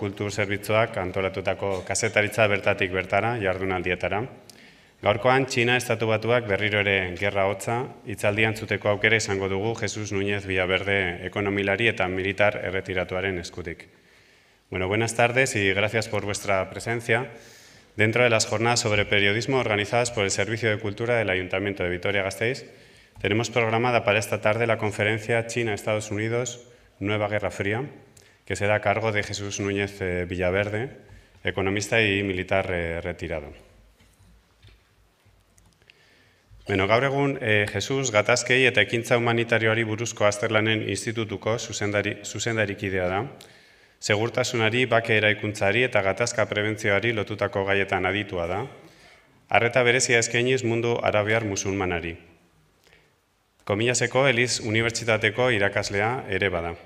kultur zerbitzuak antolatutako kazetaritza bertatik bertara jardunaldietara. Gaurkoan Txina estatu batuak berriro ere gerra hotza, hitzaldian zuteko aukera izango dugu Jesus Núñez Villaverde ekonomilari eta militar erretiratuaren eskutik. Bueno, buenas tardes y gracias por vuestra presencia dentro de las jornadas sobre periodismo organizadas por el Servicio de Cultura del Ayuntamiento de Vitoria-Gasteiz. Tenemos programada para esta tarde la conferencia China-Estados Unidos, Nueva Guerra Fría, que será cargo de Jesús Núñez eh, Villaverde, economista y militar eh, retirado. Bueno, gaur egun, eh, Jesús gatazkei eta ekintza humanitarioari buruzko azterlanen institutuko zuzendari, zuzendarikidea da. Segurtasunari, bake eraikuntzari eta gatazka prebentzioari lotutako gaietan aditua da. Arreta berezia eskeniz mundu arabiar musulmanari. Komilaseko, Eliz Unibertsitateko irakaslea ere bada.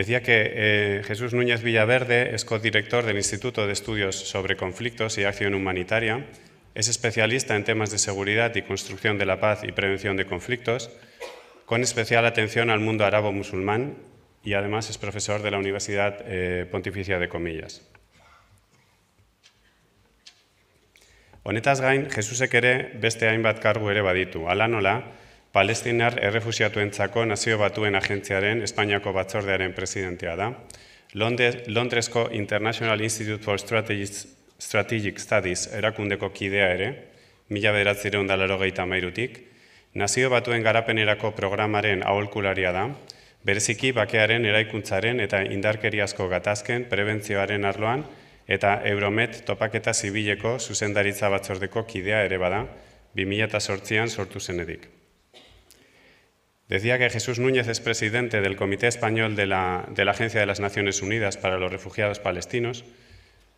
Decía que eh, Jesús Núñez Villaverde es codirector del Instituto de Estudios sobre Conflictos y Acción Humanitaria, es especialista en temas de seguridad y construcción de la paz y prevención de conflictos, con especial atención al mundo árabo musulmán y además es profesor de la Universidad eh, Pontificia de Comillas. Honetaz gain, Jesusek beste hainbat kargu ere baditu, nola, palestinar errefusiatuentzako nazio batuen agentziaren Espainiako batzordearen presidentea da. Londresko International Institute for Strategic Studies erakundeko kidea ere, mila beratzireun dalaro gehieta mairutik, nazio batuen garapenerako programaren aholkularia da, bereziki bakearen eraikuntzaren eta indarkeriazko gatazken prebentzioaren arloan eta Euromet topaketa zibileko zuzendaritza batzordeko kidea ere bada, 2008an sortu zenedik. Decía que Jesús Núñez es presidente del Comité Español de la, Agencia de las Naciones Unidas para los Refugiados Palestinos.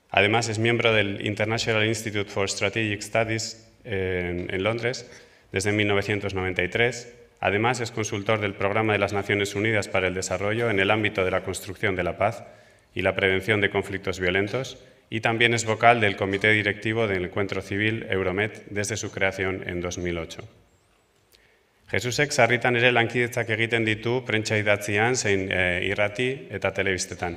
Además, es miembro del International Institute for Strategic Studies en, en Londres desde 1993. Además, es consultor del Programa de las Naciones Unidas para el Desarrollo en el ámbito de la construcción de la paz y la prevención de conflictos violentos y también es vocal del Comité Directivo del Encuentro Civil Euromed desde su creación en 2008. Jesusek sarritan ere lankidetzak egiten ditu prentsa idatzian, zein eh, irrati eta telebistetan.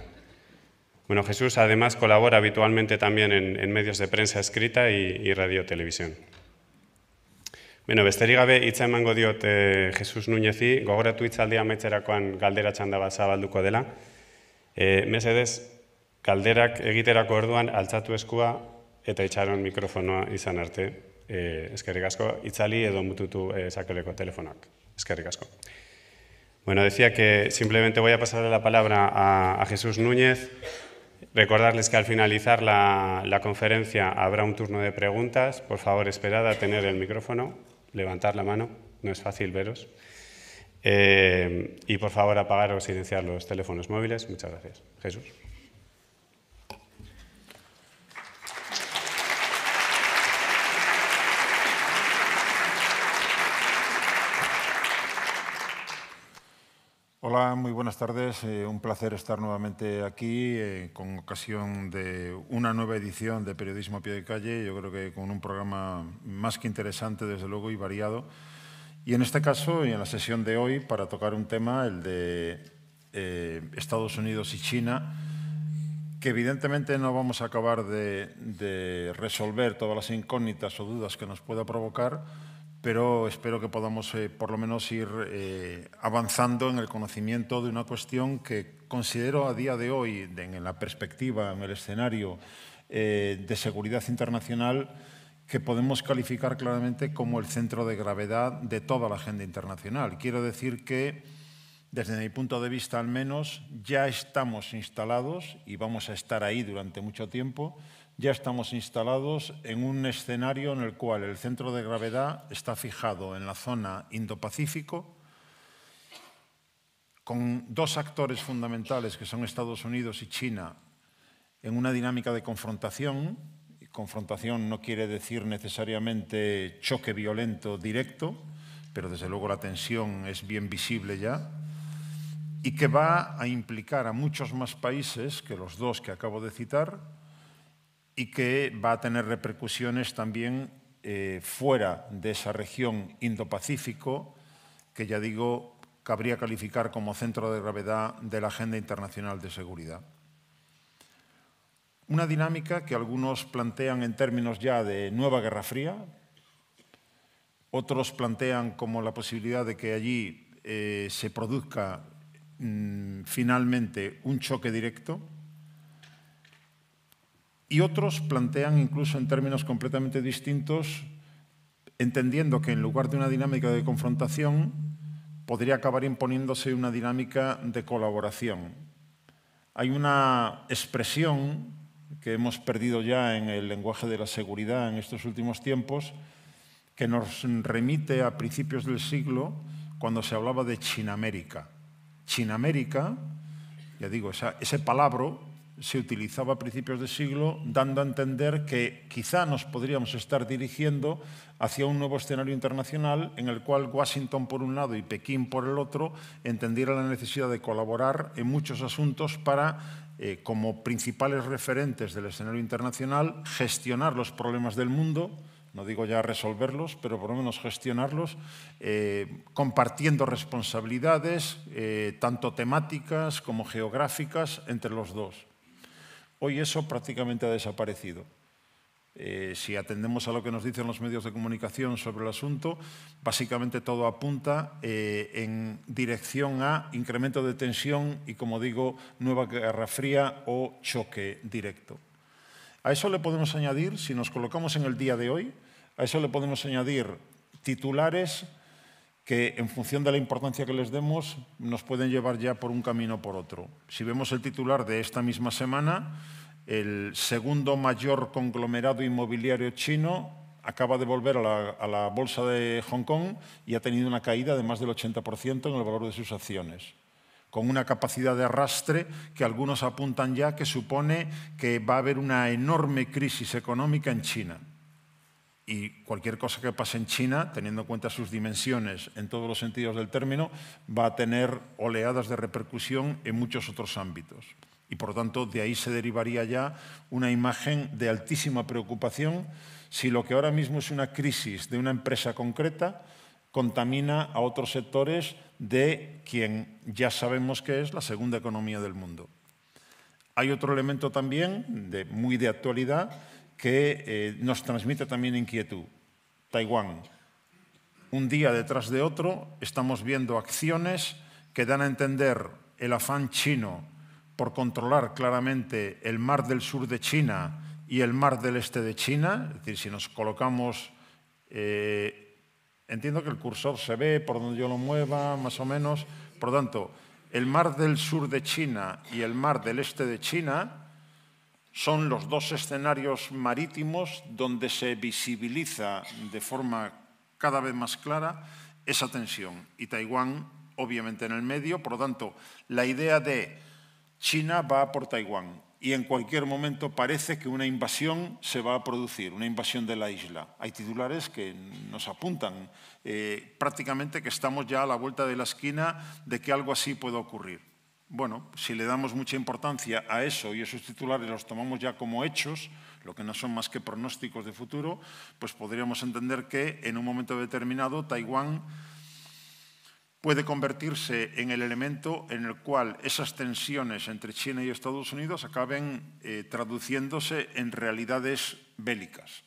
Bueno, Jesús además colabora habitualmente también en, en medios de prensa escrita y, y radio televisión. Bueno, besterik gabe hitza emango diot e, Jesús nuñezi gogoratu hitzaldia amaitzerakoan galdera da bat zabalduko dela. E, mesedez, galderak egiterako orduan altzatu eskua eta itxaron mikrofonoa izan arte, e, eskerrik asko, itzali edo mututu e, Eskerrik Bueno, decía que simplemente voy a pasar la palabra a, Jesús Núñez. Recordarles que al finalizar la, conferencia habrá un turno de preguntas. Por favor, esperad a tener el micrófono, levantar la mano, no es fácil veros. Eh, y por favor, apagar o silenciar los teléfonos móviles. Muchas gracias. Jesús. Hola, muy buenas tardes. Eh, un placer estar nuevamente aquí eh, con ocasión de una nueva edición de Periodismo a pie de calle. Yo creo que con un programa más que interesante, desde luego, y variado. Y en este caso, y en la sesión de hoy, para tocar un tema, el de eh, Estados Unidos y China, que evidentemente no vamos a acabar de resolver todas las incógnitas o dudas que nos pueda provocar, pero espero que podamos eh, por lo menos ir eh, avanzando en el conocimiento de una cuestión que considero a día de hoy, en la perspectiva, en el escenario eh, de seguridad internacional, que podemos calificar claramente como el centro de gravedad de toda la agenda internacional. Quiero decir que, desde mi punto de vista al menos, ya estamos instalados y vamos a estar ahí durante mucho tiempo ya estamos instalados en un escenario en el cual el centro de gravedad está fijado en la zona Indo-Pacífico, con dos actores fundamentales que son Estados Unidos y China en una dinámica de confrontación. confrontación no quiere decir necesariamente choque violento directo, pero desde luego la tensión es bien visible ya y que va a implicar a muchos más países que los dos que acabo de citar y que va a tener repercusiones también eh, fuera de esa región Indo-Pacífico, que ya digo, cabría calificar como centro de gravedad de la Agenda Internacional de Seguridad. Una dinámica que algunos plantean en términos ya de nueva Guerra Fría, otros plantean como la posibilidad de que allí eh, se produzca mm, finalmente un choque directo y otros plantean incluso en términos completamente distintos, entendiendo que en lugar de una dinámica de confrontación, podría acabar imponiéndose una dinámica de colaboración. Hay una expresión que hemos perdido ya en el lenguaje de la seguridad en estos últimos tiempos, que nos remite a principios del siglo cuando se hablaba de Chinamérica. Chinamérica, ya digo, ese palabra se utilizaba a principios de siglo, dando a entender que quizá nos podríamos estar dirigiendo hacia un nuevo escenario internacional en el cual Washington por un lado y Pekín por el otro entendiera la necesidad de colaborar en muchos asuntos para, eh, como principales referentes del escenario internacional, gestionar los problemas del mundo, no digo ya resolverlos, pero por lo menos gestionarlos, eh, compartiendo responsabilidades, eh, tanto temáticas como geográficas, entre los dos. Hoy eso prácticamente ha desaparecido. Eh, si atendemos a lo que nos dicen los medios de comunicación sobre el asunto, básicamente todo apunta eh, en dirección a incremento de tensión y, como digo, nueva guerra fría o choque directo. A eso le podemos añadir, si nos colocamos en el día de hoy, a eso le podemos añadir titulares que en función de la importancia que les demos nos pueden llevar ya por un camino o por otro. Si vemos el titular de esta misma semana, el segundo mayor conglomerado inmobiliario chino acaba de volver a la, a la bolsa de Hong Kong y ha tenido una caída de más del 80% en el valor de sus acciones con una capacidad de arrastre que algunos apuntan ya que supone que va a haber una enorme crisis económica en China. Y cualquier cosa que pase en China, teniendo en cuenta sus dimensiones en todos los sentidos del término, va a tener oleadas de repercusión en muchos otros ámbitos. Y por lo tanto, de ahí se derivaría ya una imagen de altísima preocupación si lo que ahora mismo es una crisis de una empresa concreta contamina a otros sectores de quien ya sabemos que es la segunda economía del mundo. Hay otro elemento también de, muy de actualidad que eh, nos transmite también inquietud. Taiwán. Un día detrás de otro estamos viendo acciones que dan a entender el afán chino por controlar claramente el mar del sur de China y el mar del este de China. Es decir, si nos colocamos... Eh, entiendo que el cursor se ve por donde yo lo mueva, más o menos. Por lo tanto, el mar del sur de China y el mar del este de China son los dos escenarios marítimos donde se visibiliza de forma cada vez más clara esa tensión. Y Taiwán, obviamente, en el medio. Por lo tanto, la idea de China va por Taiwán y en cualquier momento parece que una invasión se va a producir, una invasión de la isla. Hay titulares que nos apuntan eh, prácticamente que estamos ya a la vuelta de la esquina de que algo así pueda ocurrir bueno, si le damos mucha importancia a eso y esos titulares los tomamos ya como hechos, lo que no son más que pronósticos de futuro, pues podríamos entender que en un momento determinado Taiwán puede convertirse en el elemento en el cual esas tensiones entre China y Estados Unidos acaben eh, traduciéndose en realidades bélicas.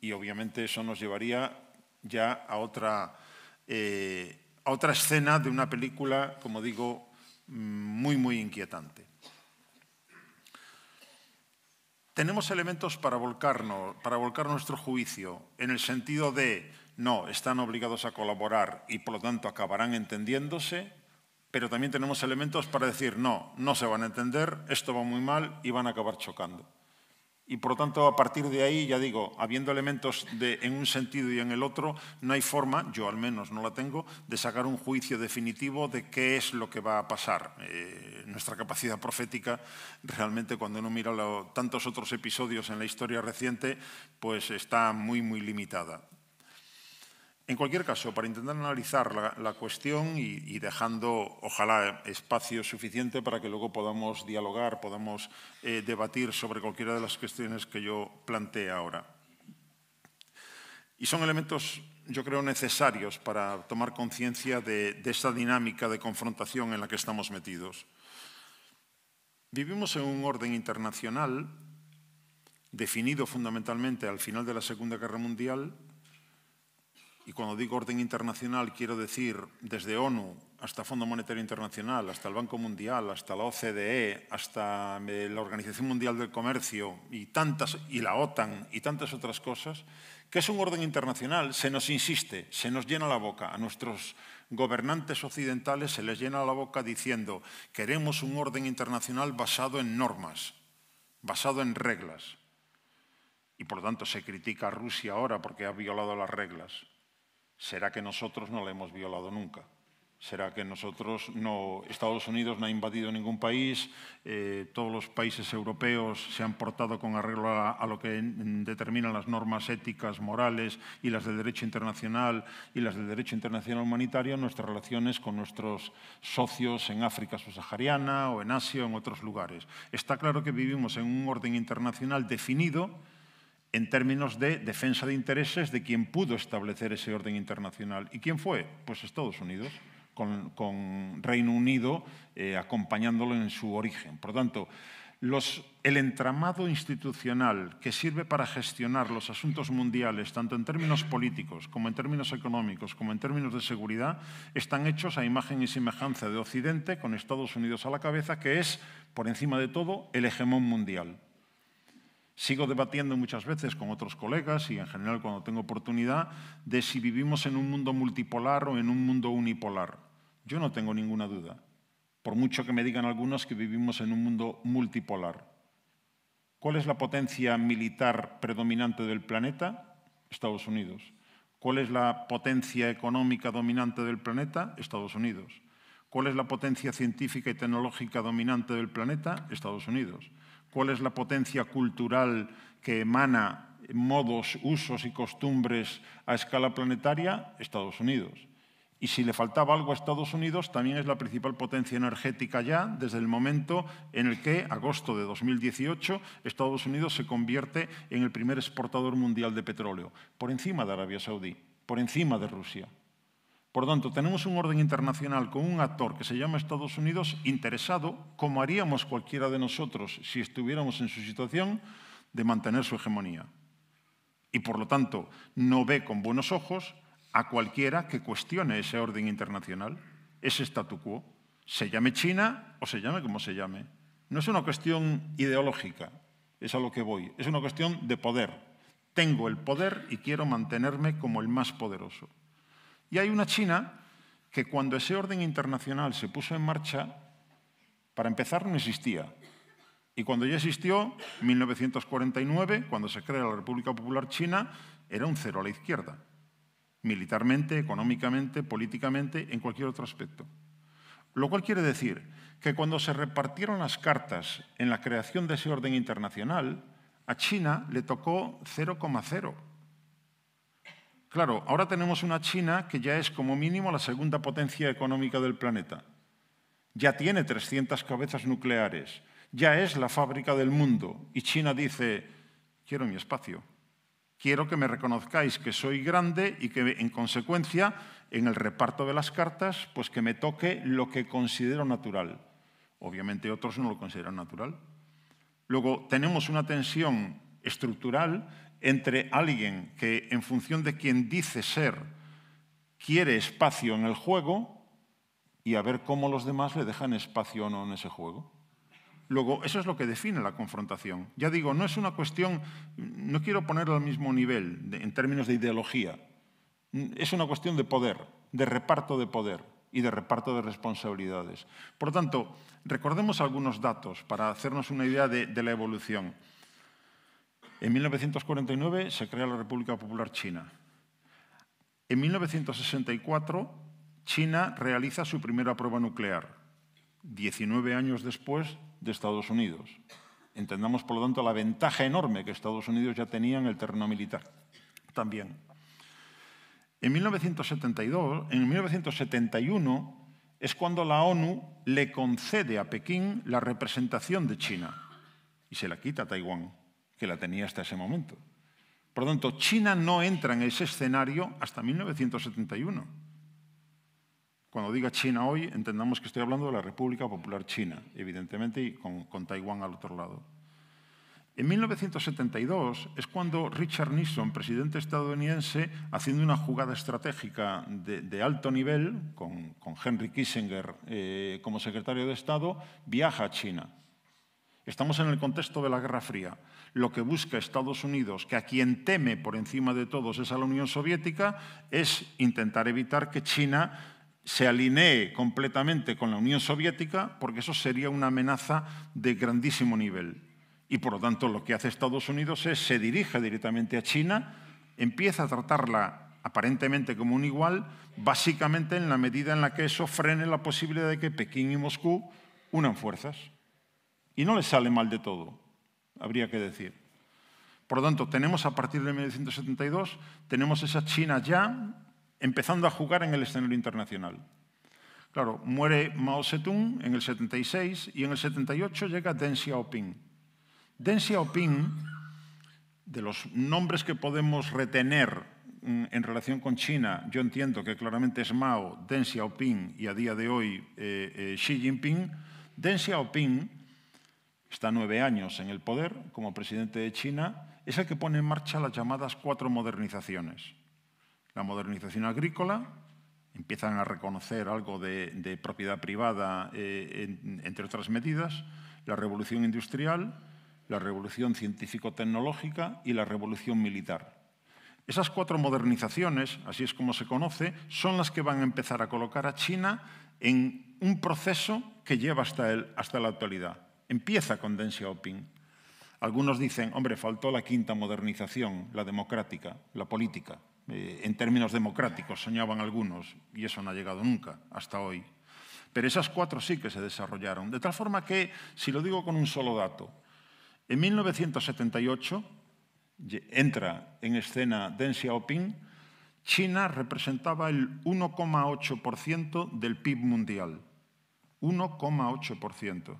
Y obviamente eso nos llevaría ya a otra, eh, a otra escena de una película, como digo, muy, muy inquietante. Tenemos elementos para para volcar nuestro juicio en el sentido de, no, están obligados a colaborar y por lo tanto acabarán entendiéndose, pero también tenemos elementos para decir, no, no se van a entender, esto va muy mal y van a acabar chocando. Y por lo tanto, a partir de ahí, ya digo, habiendo elementos en un sentido y en el otro, no hay forma, yo al menos no la tengo, de sacar un juicio definitivo de qué es lo que va a pasar. Eh, nuestra capacidad profética, realmente cuando uno mira tantos otros episodios en la historia reciente, pues está muy, muy limitada. En cualquier caso, para intentar analizar la, cuestión y, dejando, ojalá, espacio suficiente para que luego podamos dialogar, podamos eh, debatir sobre cualquiera de las cuestiones que yo planteé ahora. Y son elementos, yo creo, necesarios para tomar conciencia de, de esta dinámica de confrontación en la que estamos metidos. Vivimos en un orden internacional definido fundamentalmente al final de la Segunda Guerra Mundial y cuando digo orden internacional quiero decir desde ONU hasta Fondo Monetario Internacional, hasta el Banco Mundial, hasta la OCDE, hasta eh, la Organización Mundial del Comercio y y la OTAN y tantas otras cosas, que es un orden internacional, se nos insiste, se nos llena la boca a nuestros gobernantes occidentales se les llena la boca diciendo, queremos un orden internacional basado en normas, basado en reglas. Y por lo tanto se critica a Rusia ahora porque ha violado las reglas ¿Será que nosotros no la hemos violado nunca? ¿Será que nosotros no, Estados Unidos no ha invadido ningún país, eh, todos los países europeos se han portado con arreglo a, lo que determinan las normas éticas, morales y las de derecho internacional y las del derecho internacional humanitario, nuestras relaciones con nuestros socios en África subsahariana o en Asia o en otros lugares? Está claro que vivimos en un orden internacional definido en términos de defensa de intereses de quien pudo establecer ese orden internacional. ¿Y quién fue? Pues Estados Unidos, con, Reino Unido eh, acompañándolo en su origen. Por tanto, el entramado institucional que sirve para gestionar los asuntos mundiales, tanto en términos políticos como en términos económicos, como en términos de seguridad, están hechos a imagen y semejanza de Occidente, con Estados Unidos a la cabeza, que es, por encima de todo, el hegemón mundial. Sigo debatiendo muchas veces con otros colegas y en general cuando tengo oportunidad de si vivimos en un mundo multipolar o en un mundo unipolar. Yo no tengo ninguna duda, por mucho que me digan algunos que vivimos en un mundo multipolar. ¿Cuál es la potencia militar predominante del planeta? Estados Unidos. ¿Cuál es la potencia económica dominante del planeta? Estados Unidos. ¿Cuál es la potencia científica y tecnológica dominante del planeta? Estados Unidos cuál es la potencia cultural que emana modos, usos y costumbres a escala planetaria, Estados Unidos. Y si le faltaba algo a Estados Unidos, también es la principal potencia energética ya desde el momento en el que, agosto de 2018, Estados Unidos se convierte en el primer exportador mundial de petróleo, por encima de Arabia Saudí, por encima de Rusia. Por lo tanto, tenemos un orden internacional con un actor que se llama Estados Unidos interesado, como haríamos cualquiera de nosotros si estuviéramos en su situación, de mantener su hegemonía. Y por lo tanto, no ve con buenos ojos a cualquiera que cuestione ese orden internacional, ese statu quo, se llame China o se llame como se llame. No es una cuestión ideológica, es a lo que voy, es una cuestión de poder. Tengo el poder y quiero mantenerme como el más poderoso. Y hay una China que cuando ese orden internacional se puso en marcha, para empezar no existía. Y cuando ya existió, 1949, cuando se crea la República Popular China, era un cero a la izquierda, militarmente, económicamente, políticamente, en cualquier otro aspecto. Lo cual quiere decir que cuando se repartieron las cartas en la creación de ese orden internacional, a China le tocó 0,0 Claro, ahora tenemos una China que ya es como mínimo la segunda potencia económica del planeta. Ya tiene 300 cabezas nucleares, ya es la fábrica del mundo y China dice, quiero mi espacio, quiero que me reconozcáis que soy grande y que en consecuencia en el reparto de las cartas pues que me toque lo que considero natural. Obviamente otros no lo consideran natural. Luego tenemos una tensión estructural entre alguien que en función de quien dice ser quiere espacio en el juego y a ver cómo los demás le dejan espacio o no en ese juego. Luego, eso es lo que define la confrontación. Ya digo, no es una cuestión, no quiero ponerlo al mismo nivel en términos de ideología, es una cuestión de poder, de reparto de poder y de reparto de responsabilidades. Por lo tanto, recordemos algunos datos para hacernos una idea de la evolución. En 1949 se crea la República Popular China. En 1964 China realiza su primera prueba nuclear, 19 años después de Estados Unidos. Entendamos, por lo tanto, la ventaja enorme que Estados Unidos ya tenía en el terreno militar. También. En, 1972, en 1971 es cuando la ONU le concede a Pekín la representación de China y se la quita a Taiwán que la tenía hasta ese momento. Por lo tanto, China no entra en ese escenario hasta 1971. Cuando diga China hoy, entendamos que estoy hablando de la República Popular China, evidentemente, y con, Taiwán al otro lado. En 1972 es cuando Richard Nixon, presidente estadounidense, haciendo una jugada estratégica de, alto nivel, con, Henry Kissinger eh, como secretario de Estado, viaja a China. Estamos en el contexto de la Guerra Fría lo que busca Estados Unidos, que a quien teme por encima de todos es a la Unión Soviética, es intentar evitar que China se alinee completamente con la Unión Soviética, porque eso sería una amenaza de grandísimo nivel. Y por lo tanto lo que hace Estados Unidos es se dirige directamente a China, empieza a tratarla aparentemente como un igual, básicamente en la medida en la que eso frene la posibilidad de que Pekín y Moscú unan fuerzas. Y no les sale mal de todo habría que decir. Por lo tanto, tenemos a partir de 1972, tenemos esa China ya empezando a jugar en el escenario internacional. Claro, muere Mao Zedong en el 76 y en el 78 llega Deng Xiaoping. Deng Xiaoping, de los nombres que podemos retener mm, en relación con China, yo entiendo que claramente es Mao, Deng Xiaoping y a día de hoy eh, eh, Xi Jinping. Deng Xiaoping está nueve años en el poder como presidente de China, es el que pone en marcha las llamadas cuatro modernizaciones. La modernización agrícola, empiezan a reconocer algo de, propiedad privada, eh, entre otras medidas, la revolución industrial, la revolución científico-tecnológica y la revolución militar. Esas cuatro modernizaciones, así es como se conoce, son las que van a empezar a colocar a China en un proceso que lleva hasta, el, hasta la actualidad empieza con Deng Xiaoping. Algunos dicen, hombre, faltó la quinta modernización, la democrática, la política. Eh, en términos democráticos soñaban algunos y eso no ha llegado nunca hasta hoy. Pero esas cuatro sí que se desarrollaron. De tal forma que, si lo digo con un solo dato, en 1978 entra en escena Deng Xiaoping, China representaba el 1,8% del PIB mundial. 1,8%.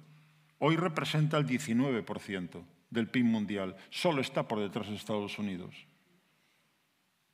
Hoy representa el 19% del PIB mundial. Solo está por detrás de Estados Unidos.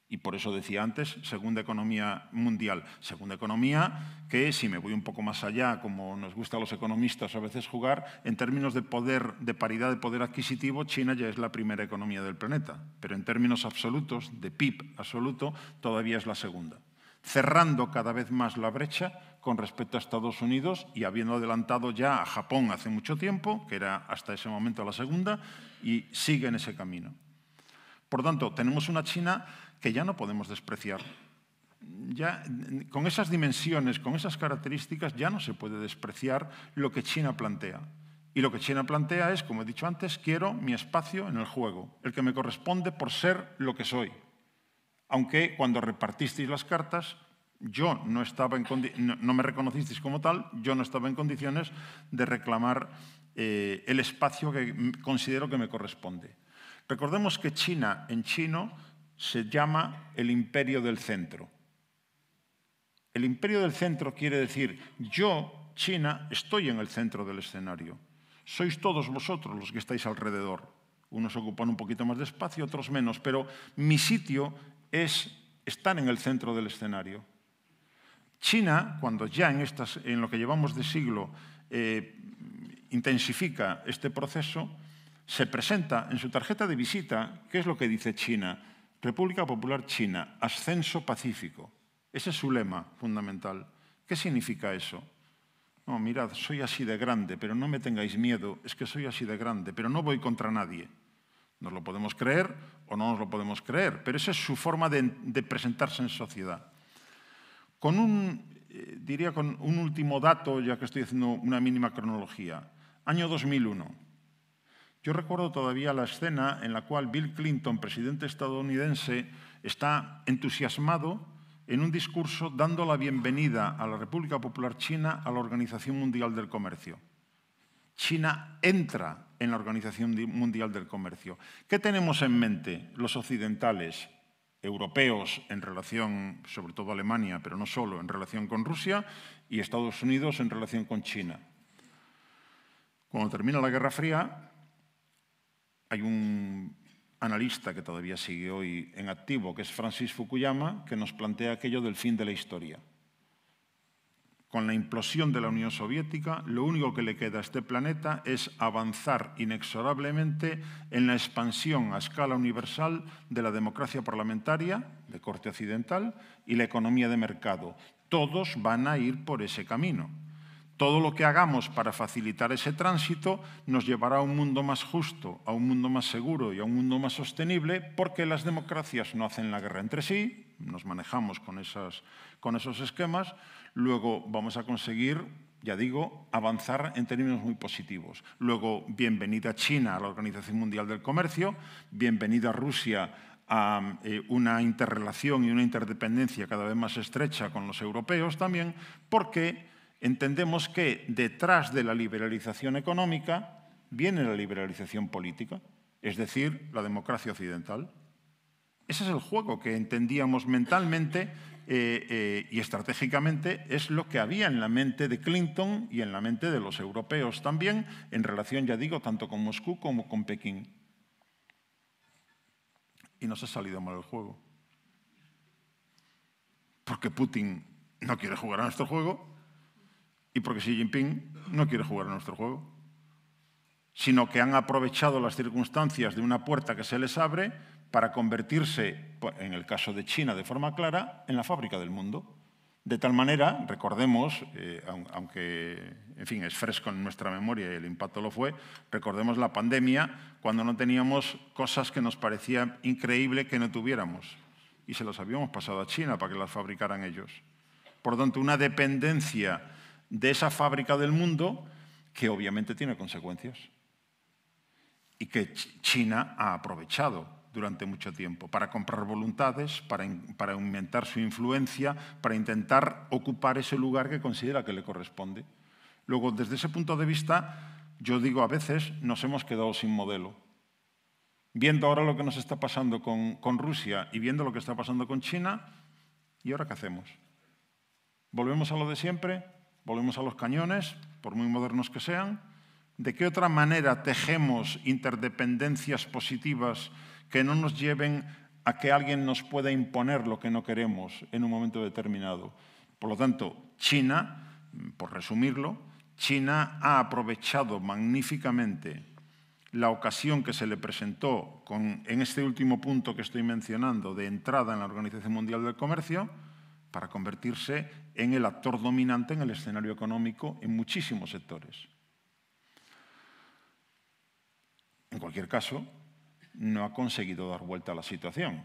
Y por eso decía antes, segunda economía mundial. Segunda economía que, si me voy un poco más allá, como nos gusta a los economistas a veces jugar, en términos de poder, de paridad de poder adquisitivo, China ya es la primera economía del planeta. Pero en términos absolutos, de PIB absoluto, todavía es la segunda. Cerrando cada vez más la brecha con respecto a Estados Unidos y habiendo adelantado ya a Japón hace mucho tiempo, que era hasta ese momento la segunda, y sigue en ese camino. Por tanto, tenemos una China que ya no podemos despreciar. Ya, con esas dimensiones, con esas características, ya no se puede despreciar lo que China plantea. Y lo que China plantea es, como he dicho antes, quiero mi espacio en el juego, el que me corresponde por ser lo que soy. Aunque cuando repartisteis las cartas yo no estaba en no, me reconocisteis como tal, yo no estaba en condiciones de reclamar eh, el espacio que considero que me corresponde. Recordemos que China en chino se llama el imperio del centro. El imperio del centro quiere decir yo, China, estoy en el centro del escenario. Sois todos vosotros los que estáis alrededor. Unos ocupan un poquito más de espacio, otros menos, pero mi sitio es estar en el centro del escenario. China, cuando ya en, lo que llevamos de siglo eh, intensifica este proceso, se presenta en su tarjeta de visita, ¿qué es lo que dice China? República Popular China, ascenso pacífico. Ese es su lema fundamental. ¿Qué significa eso? No, mirad, soy así de grande, pero no me tengáis miedo, es que soy así de grande, pero no voy contra nadie. Nos lo podemos creer o no nos lo podemos creer, pero esa es su forma de presentarse en sociedad. Con un, eh, diría con un último dato, ya que estoy haciendo una mínima cronología. Año 2001. Yo recuerdo todavía la escena en la cual Bill Clinton, presidente estadounidense, está entusiasmado en un discurso dando la bienvenida a la República Popular China a la Organización Mundial del Comercio. China entra en la Organización Mundial del Comercio. ¿Qué tenemos en mente los occidentales? europeos en relación, sobre todo Alemania, pero no solo, en relación con Rusia y Estados Unidos en relación con China. Cuando termina la Guerra Fría, hay un analista que todavía sigue hoy en activo, que es Francis Fukuyama, que nos plantea aquello del fin de la historia. Con la implosión de la Unión Soviética, lo único que le queda a este planeta es avanzar inexorablemente en la expansión a escala universal de la democracia parlamentaria, de corte occidental, y la economía de mercado. Todos van a ir por ese camino. Todo lo que hagamos para facilitar ese tránsito nos llevará a un mundo más justo, a un mundo más seguro y a un mundo más sostenible, porque las democracias no hacen la guerra entre sí, nos manejamos con, con esos esquemas, Luego vamos a conseguir, ya digo, avanzar en términos muy positivos. Luego, bienvenida China a la Organización Mundial del Comercio, bienvenida Rusia a eh, una interrelación y una interdependencia cada vez más estrecha con los europeos también, porque entendemos que detrás de la liberalización económica viene la liberalización política, es decir, la democracia occidental. Ese es el juego que entendíamos mentalmente eh, eh, y estratégicamente es lo que había en la mente de Clinton y en la mente de los europeos también, en relación, ya digo, tanto con Moscú como con Pekín. Y nos ha salido mal el juego. Porque Putin no quiere jugar a nuestro juego y porque Xi Jinping no quiere jugar a nuestro juego. Sino que han aprovechado las circunstancias de una puerta que se les abre para convertirse, pues, en el caso de China de forma clara, en la fábrica del mundo. De tal manera, recordemos, eh, aunque en fin, es fresco en nuestra memoria y el impacto lo fue, recordemos la pandemia cuando no teníamos cosas que nos parecía increíble que no tuviéramos y se las habíamos pasado a China para que las fabricaran ellos. Por lo tanto, una dependencia de esa fábrica del mundo que obviamente tiene consecuencias y que China ha aprovechado durante mucho tiempo, para comprar voluntades, para, para aumentar su influencia, para intentar ocupar ese lugar que considera que le corresponde. Luego, desde ese punto de vista, yo digo, a veces nos hemos quedado sin modelo. Viendo ahora lo que nos está pasando con, con Rusia y viendo lo que está pasando con China, ¿y ahora qué hacemos? ¿Volvemos a lo de siempre? ¿Volvemos a los cañones, por muy modernos que sean? ¿De qué otra manera tejemos interdependencias positivas que no nos lleven a que alguien nos pueda imponer lo que no queremos en un momento determinado. Por lo tanto, China, por resumirlo, China ha aprovechado magníficamente la ocasión que se le presentó en este último punto que estoy mencionando de entrada en la Organización Mundial del Comercio para convertirse en el actor dominante en el escenario económico en muchísimos sectores. En cualquier caso, no ha conseguido dar vuelta a la situación.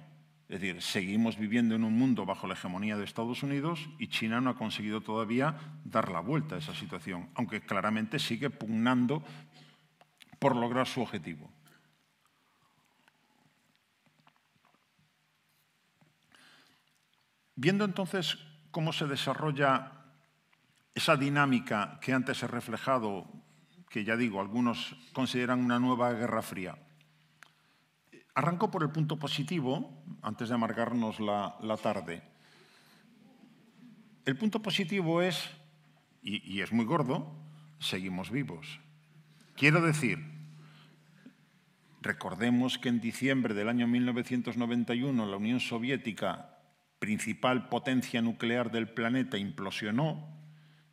Es decir, seguimos viviendo en un mundo bajo la hegemonía de Estados Unidos y China no ha conseguido todavía dar la vuelta a esa situación, aunque claramente sigue pugnando por lograr su objetivo. Viendo entonces cómo se desarrolla esa dinámica que antes he reflejado, que ya digo, algunos consideran una nueva guerra fría, Arranco por el punto positivo, antes de amargarnos la, tarde. El punto positivo es, y, y es muy gordo, seguimos vivos. Quiero decir, recordemos que en diciembre del año 1991 la Unión Soviética, principal potencia nuclear del planeta, implosionó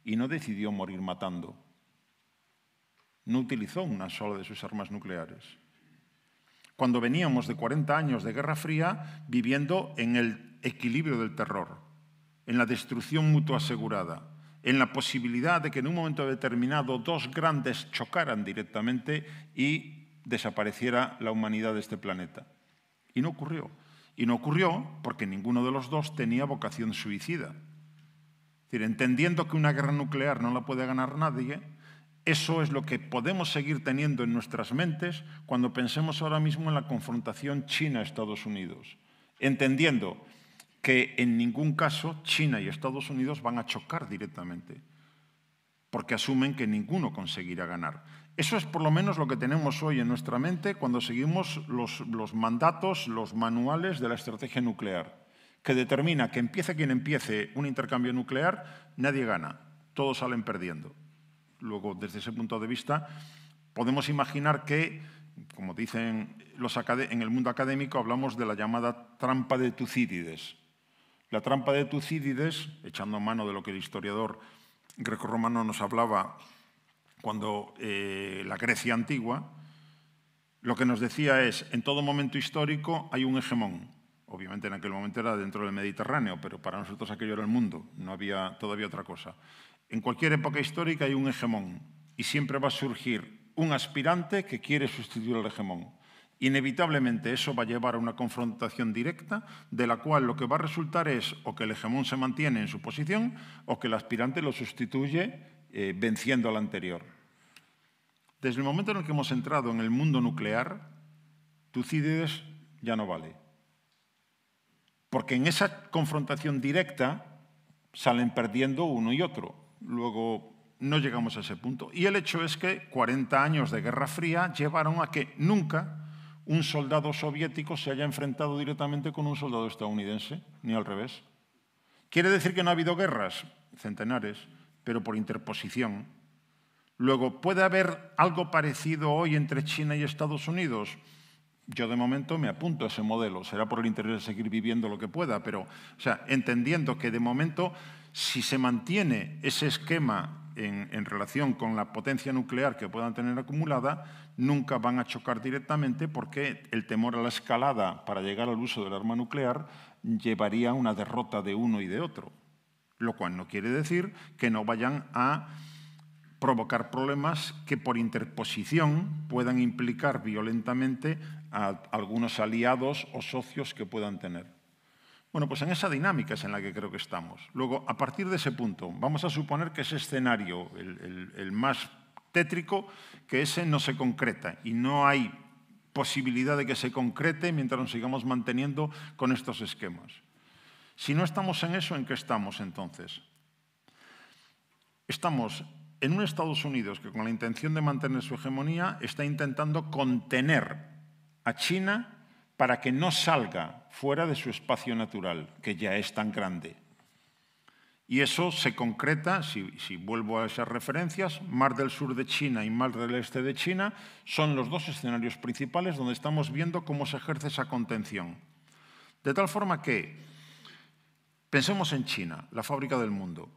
y no decidió morir matando. No utilizó una sola de sus armas nucleares cuando veníamos de 40 años de Guerra Fría viviendo en el equilibrio del terror, en la destrucción mutua asegurada, en la posibilidad de que en un momento determinado dos grandes chocaran directamente y desapareciera la humanidad de este planeta. Y no ocurrió. Y no ocurrió porque ninguno de los dos tenía vocación suicida. Es decir, entendiendo que una guerra nuclear no la puede ganar nadie, eso es lo que podemos seguir teniendo en nuestras mentes cuando pensemos ahora mismo en la confrontación China-Estados Unidos, entendiendo que en ningún caso China y Estados Unidos van a chocar directamente, porque asumen que ninguno conseguirá ganar. Eso es por lo menos lo que tenemos hoy en nuestra mente cuando seguimos los, mandatos, los manuales de la estrategia nuclear, que determina que empiece quien empiece un intercambio nuclear, nadie gana, todos salen perdiendo. Luego, desde ese punto de vista, podemos imaginar que, como dicen los en el mundo académico, hablamos de la llamada trampa de Tucídides. La trampa de Tucídides, echando mano de lo que el historiador grecorromano nos hablaba cuando eh, la Grecia antigua, lo que nos decía es, en todo momento histórico hay un hegemón. Obviamente en aquel momento era dentro del Mediterráneo, pero para nosotros aquello era el mundo, no había todavía otra cosa. En cualquier época histórica hay un hegemón y siempre va a surgir un aspirante que quiere sustituir al hegemón. Inevitablemente eso va a llevar a una confrontación directa de la cual lo que va a resultar es o que el hegemón se mantiene en su posición o que el aspirante lo sustituye eh, venciendo al anterior. Desde el momento en el que hemos entrado en el mundo nuclear, Tucídides ya no vale. Porque en esa confrontación directa salen perdiendo uno y otro. Luego no llegamos a ese punto. Y el hecho es que 40 años de Guerra Fría llevaron a que nunca un soldado soviético se haya enfrentado directamente con un soldado estadounidense, ni al revés. Quiere decir que no ha habido guerras, centenares, pero por interposición. Luego, ¿puede haber algo parecido hoy entre China y Estados Unidos? Yo de momento me apunto a ese modelo. Será por el interés de seguir viviendo lo que pueda, pero, o sea, entendiendo que de momento si se mantiene ese esquema en, relación con la potencia nuclear que puedan tener acumulada, nunca van a chocar directamente porque el temor a la escalada para llegar al uso del arma nuclear llevaría a una derrota de uno y de otro. Lo cual no quiere decir que no vayan a provocar problemas que por interposición puedan implicar violentamente a algunos aliados o socios que puedan tener. Bueno, pues en esa dinámica es en la que creo que estamos. Luego, a partir de ese punto, vamos a suponer que ese escenario, el, más tétrico, que ese no se concreta y no hay posibilidad de que se concrete mientras nos sigamos manteniendo con estos esquemas. Si no estamos en eso, ¿en qué estamos entonces? Estamos en un Estados Unidos que con la intención de mantener su hegemonía está intentando contener a China para que no salga fuera de su espacio natural, que ya es tan grande. Y eso se concreta, si, vuelvo a esas referencias, Mar del Sur de China y Mar del Este de China son los dos escenarios principales donde estamos viendo cómo se ejerce esa contención. De tal forma que, pensemos en China, la fábrica del mundo.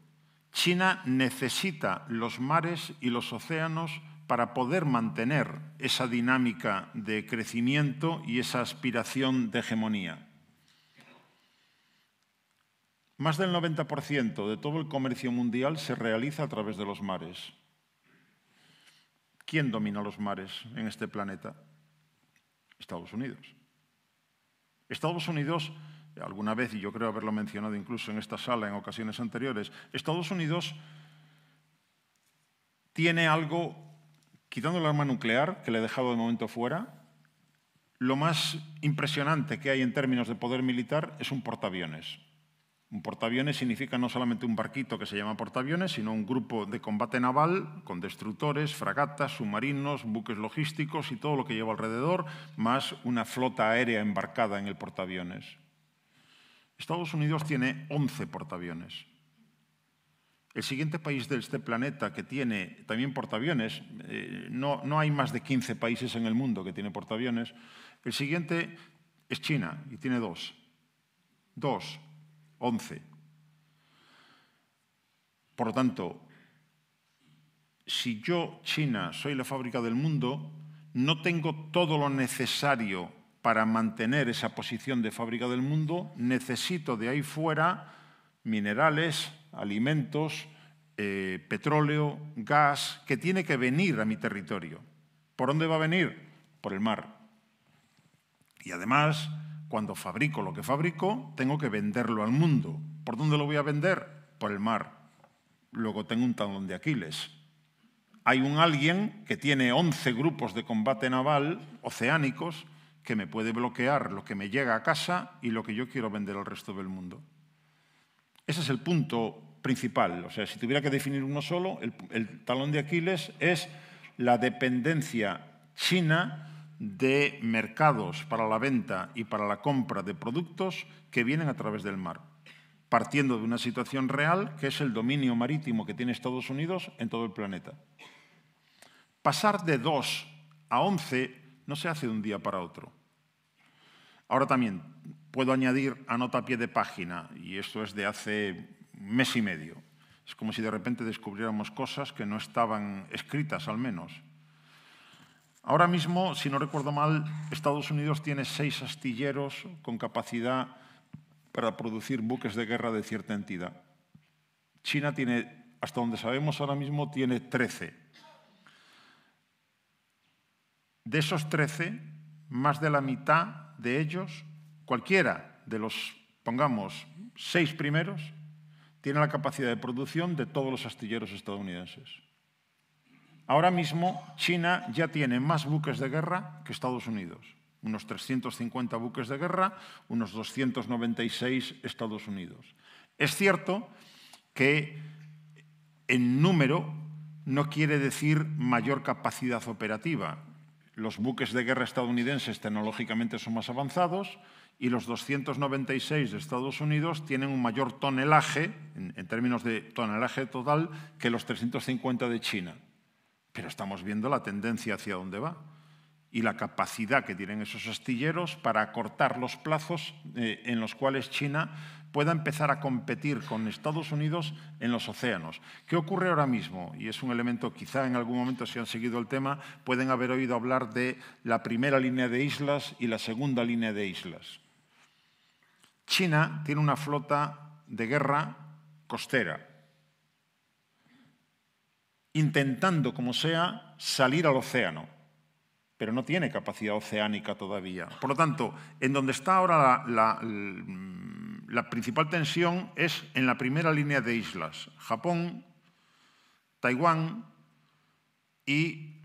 China necesita los mares y los océanos para poder mantener esa dinámica de crecimiento y esa aspiración de hegemonía. Más del 90% de todo el comercio mundial se realiza a través de los mares. ¿Quién domina los mares en este planeta? Estados Unidos. Estados Unidos, alguna vez, y yo creo haberlo mencionado incluso en esta sala en ocasiones anteriores, Estados Unidos tiene algo quitando el arma nuclear, que le he dejado de momento fuera, lo más impresionante que hay en términos de poder militar es un portaaviones. Un portaaviones significa no solamente un barquito que se llama portaaviones, sino un grupo de combate naval con destructores, fragatas, submarinos, buques logísticos y todo lo que lleva alrededor, más una flota aérea embarcada en el portaaviones. Estados Unidos tiene 11 portaaviones. El siguiente país de este planeta que tiene también portaaviones, eh, no, no hay más de 15 países en el mundo que tiene portaaviones, el siguiente es China y tiene dos. Dos, once. Por lo tanto, si yo, China, soy la fábrica del mundo, no tengo todo lo necesario para mantener esa posición de fábrica del mundo, necesito de ahí fuera minerales, alimentos, eh, petróleo, gas, que tiene que venir a mi territorio. ¿Por dónde va a venir? Por el mar. Y además, cuando fabrico lo que fabrico, tengo que venderlo al mundo. ¿Por dónde lo voy a vender? Por el mar. Luego tengo un talón de Aquiles. Hay un alguien que tiene 11 grupos de combate naval oceánicos que me puede bloquear lo que me llega a casa y lo que yo quiero vender al resto del mundo. Ese es el punto principal. O sea, si tuviera que definir uno solo, el, talón de Aquiles es la dependencia china de mercados para la venta y para la compra de productos que vienen a través del mar, partiendo de una situación real que es el dominio marítimo que tiene Estados Unidos en todo el planeta. Pasar de 2 a 11 no se hace de un día para otro. Ahora también puedo añadir a nota a pie de página, y esto es de hace mes y medio. Es como si de repente descubriéramos cosas que no estaban escritas, al menos. Ahora mismo, si no recuerdo mal, Estados Unidos tiene seis astilleros con capacidad para producir buques de guerra de cierta entidad. China tiene, hasta donde sabemos ahora mismo, tiene 13. De esos 13, más de la mitad de ellos, cualquiera de los, pongamos, seis primeros, tiene la capacidad de producción de todos los astilleros estadounidenses. Ahora mismo, China ya tiene más buques de guerra que Estados Unidos. Unos 350 buques de guerra, unos 296 Estados Unidos. Es cierto que en número no quiere decir mayor capacidad operativa. Los buques de guerra estadounidenses tecnológicamente son más avanzados y los 296 de Estados Unidos tienen un mayor tonelaje, en, términos de tonelaje total, que los 350 de China. Pero estamos viendo la tendencia hacia dónde va y la capacidad que tienen esos astilleros para acortar los plazos eh, en los cuales China pueda empezar a competir con Estados Unidos en los océanos. ¿Qué ocurre ahora mismo? Y es un elemento, quizá en algún momento, si han seguido el tema, pueden haber oído hablar de la primera línea de islas y la segunda línea de islas. China tiene una flota de guerra costera, intentando, como sea, salir al océano, pero no tiene capacidad oceánica todavía. Por lo tanto, en donde está ahora la, la principal tensión es en la primera línea de islas, Japón, Taiwán y,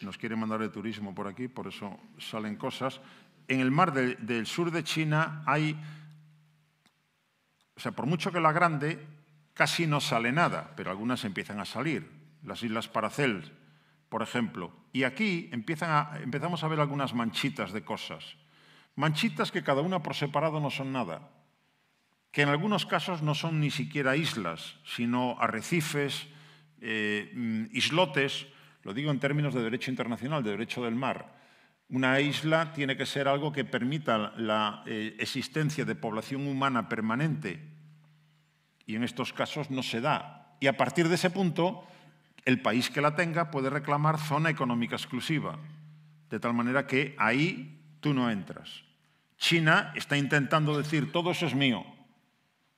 nos quiere mandar de turismo por aquí, por eso salen cosas, en el mar del sur de China hay, o sea, por mucho que la grande, casi no sale nada, pero algunas empiezan a salir, las islas Paracel, por ejemplo. Y aquí empezamos a ver algunas manchitas de cosas. Manchitas que cada una por separado no son nada, que en algunos casos no son ni siquiera islas, sino arrecifes, eh, mm, islotes, lo digo en términos de derecho internacional, de derecho del mar. Una isla tiene que ser algo que permita la eh, existencia de población humana permanente y en estos casos no se da. Y a partir de ese punto, el país que la tenga puede reclamar zona económica exclusiva, de tal manera que ahí tú no entras. China está intentando decir, todo eso es mío.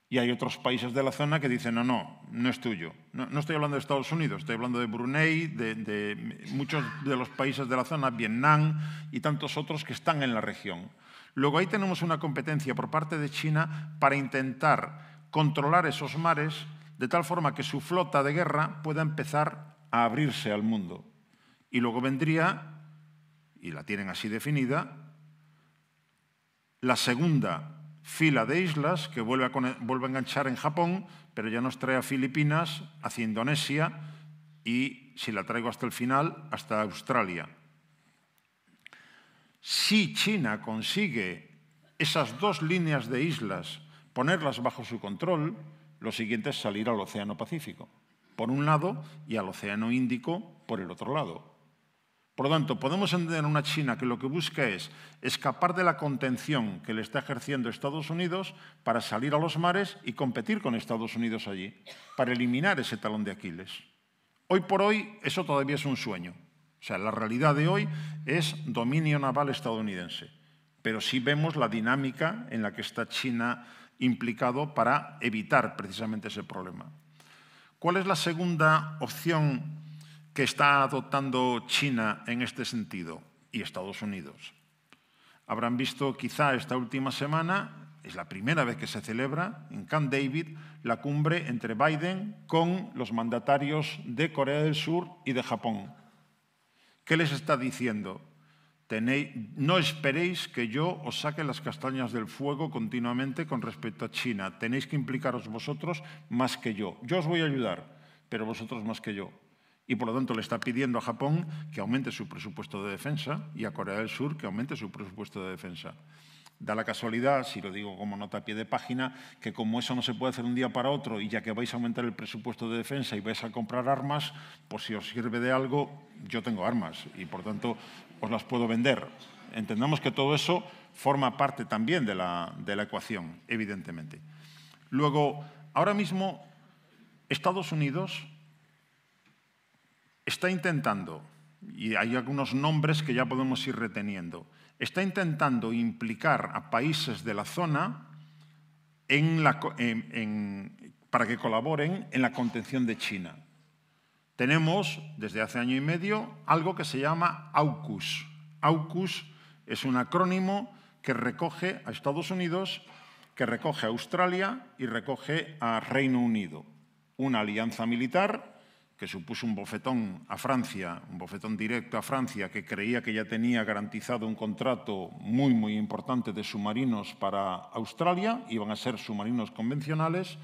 Y hay otros países de la zona que dicen, no, no, no es tuyo. No, estoy hablando de Estados Unidos, estoy hablando de Brunei, de, de muchos de los países de la zona, Vietnam y tantos otros que están en la región. Luego ahí tenemos una competencia por parte de China para intentar controlar esos mares de tal forma que su flota de guerra pueda empezar a abrirse al mundo. Y luego vendría, y la tienen así definida, la segunda fila de islas que vuelve a, enganchar en Japón, pero ya nos trae a Filipinas, hacia Indonesia y, si la traigo hasta el final, hasta Australia. Si China consigue esas dos líneas de islas, ponerlas bajo su control, lo siguiente es salir al Océano Pacífico, por un lado, y al Océano Índico, por el otro lado. Por lo tanto, podemos entender una China que lo que busca es escapar de la contención que le está ejerciendo Estados Unidos para salir a los mares y competir con Estados Unidos allí, para eliminar ese talón de Aquiles. Hoy por hoy eso todavía es un sueño. O sea, la realidad de hoy es dominio naval estadounidense. Pero sí vemos la dinámica en la que está China implicado para evitar precisamente ese problema. ¿Cuál es la segunda opción que está adoptando China en este sentido y Estados Unidos. Habrán visto quizá esta última semana, es la primera vez que se celebra en Camp David, la cumbre entre Biden con los mandatarios de Corea del Sur y de Japón. ¿Qué les está diciendo? Tenéis, no esperéis que yo os saque las castañas del fuego continuamente con respecto a China. Tenéis que implicaros vosotros más que yo. Yo os voy a ayudar, pero vosotros más que yo y por lo tanto le está pidiendo a Japón que aumente su presupuesto de defensa y a Corea del Sur que aumente su presupuesto de defensa. Da la casualidad, si lo digo como nota a pie de página, que como eso no se puede hacer un día para otro y ya que vais a aumentar el presupuesto de defensa y vais a comprar armas, pues si os sirve de algo, yo tengo armas y por tanto os las puedo vender. Entendamos que todo eso forma parte también de la, de la ecuación, evidentemente. Luego, ahora mismo Estados Unidos está intentando, y hay algunos nombres que ya podemos ir reteniendo, está intentando implicar a países de la zona para que colaboren en la contención de China. Tenemos desde hace año y medio algo que se llama AUKUS. AUKUS es un acrónimo que recoge a Estados Unidos, que recoge a Australia y recoge a Reino Unido. Una alianza militar que supuso un bofetón a Francia, un bofetón directo a Francia, que creía que ya tenía garantizado un contrato muy, muy importante de submarinos para Australia, iban a ser submarinos convencionales,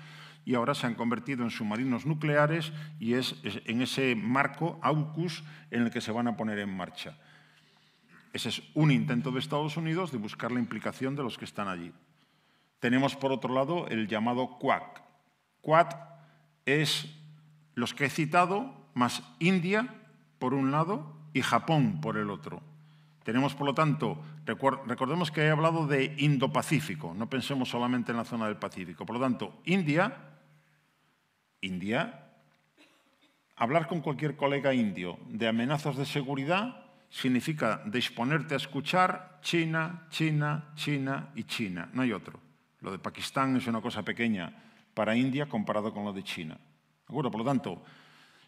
y ahora se han convertido en submarinos nucleares y es, en ese marco AUKUS en el que se van a poner en marcha. Ese es un intento de Estados Unidos de buscar la implicación de los que están allí. Tenemos, por otro lado, el llamado QUAD. QUAD es los que he citado, más India, por un lado, y Japón, por el otro. Tenemos, por lo tanto, recordemos que he hablado de Indo-Pacífico, no pensemos solamente en la zona del Pacífico. Por lo tanto, India, India, hablar con cualquier colega indio de amenazas de seguridad significa disponerte a escuchar China, China, China y China, no hay otro. Lo de Pakistán es una cosa pequeña para India comparado con lo de China por lo tanto,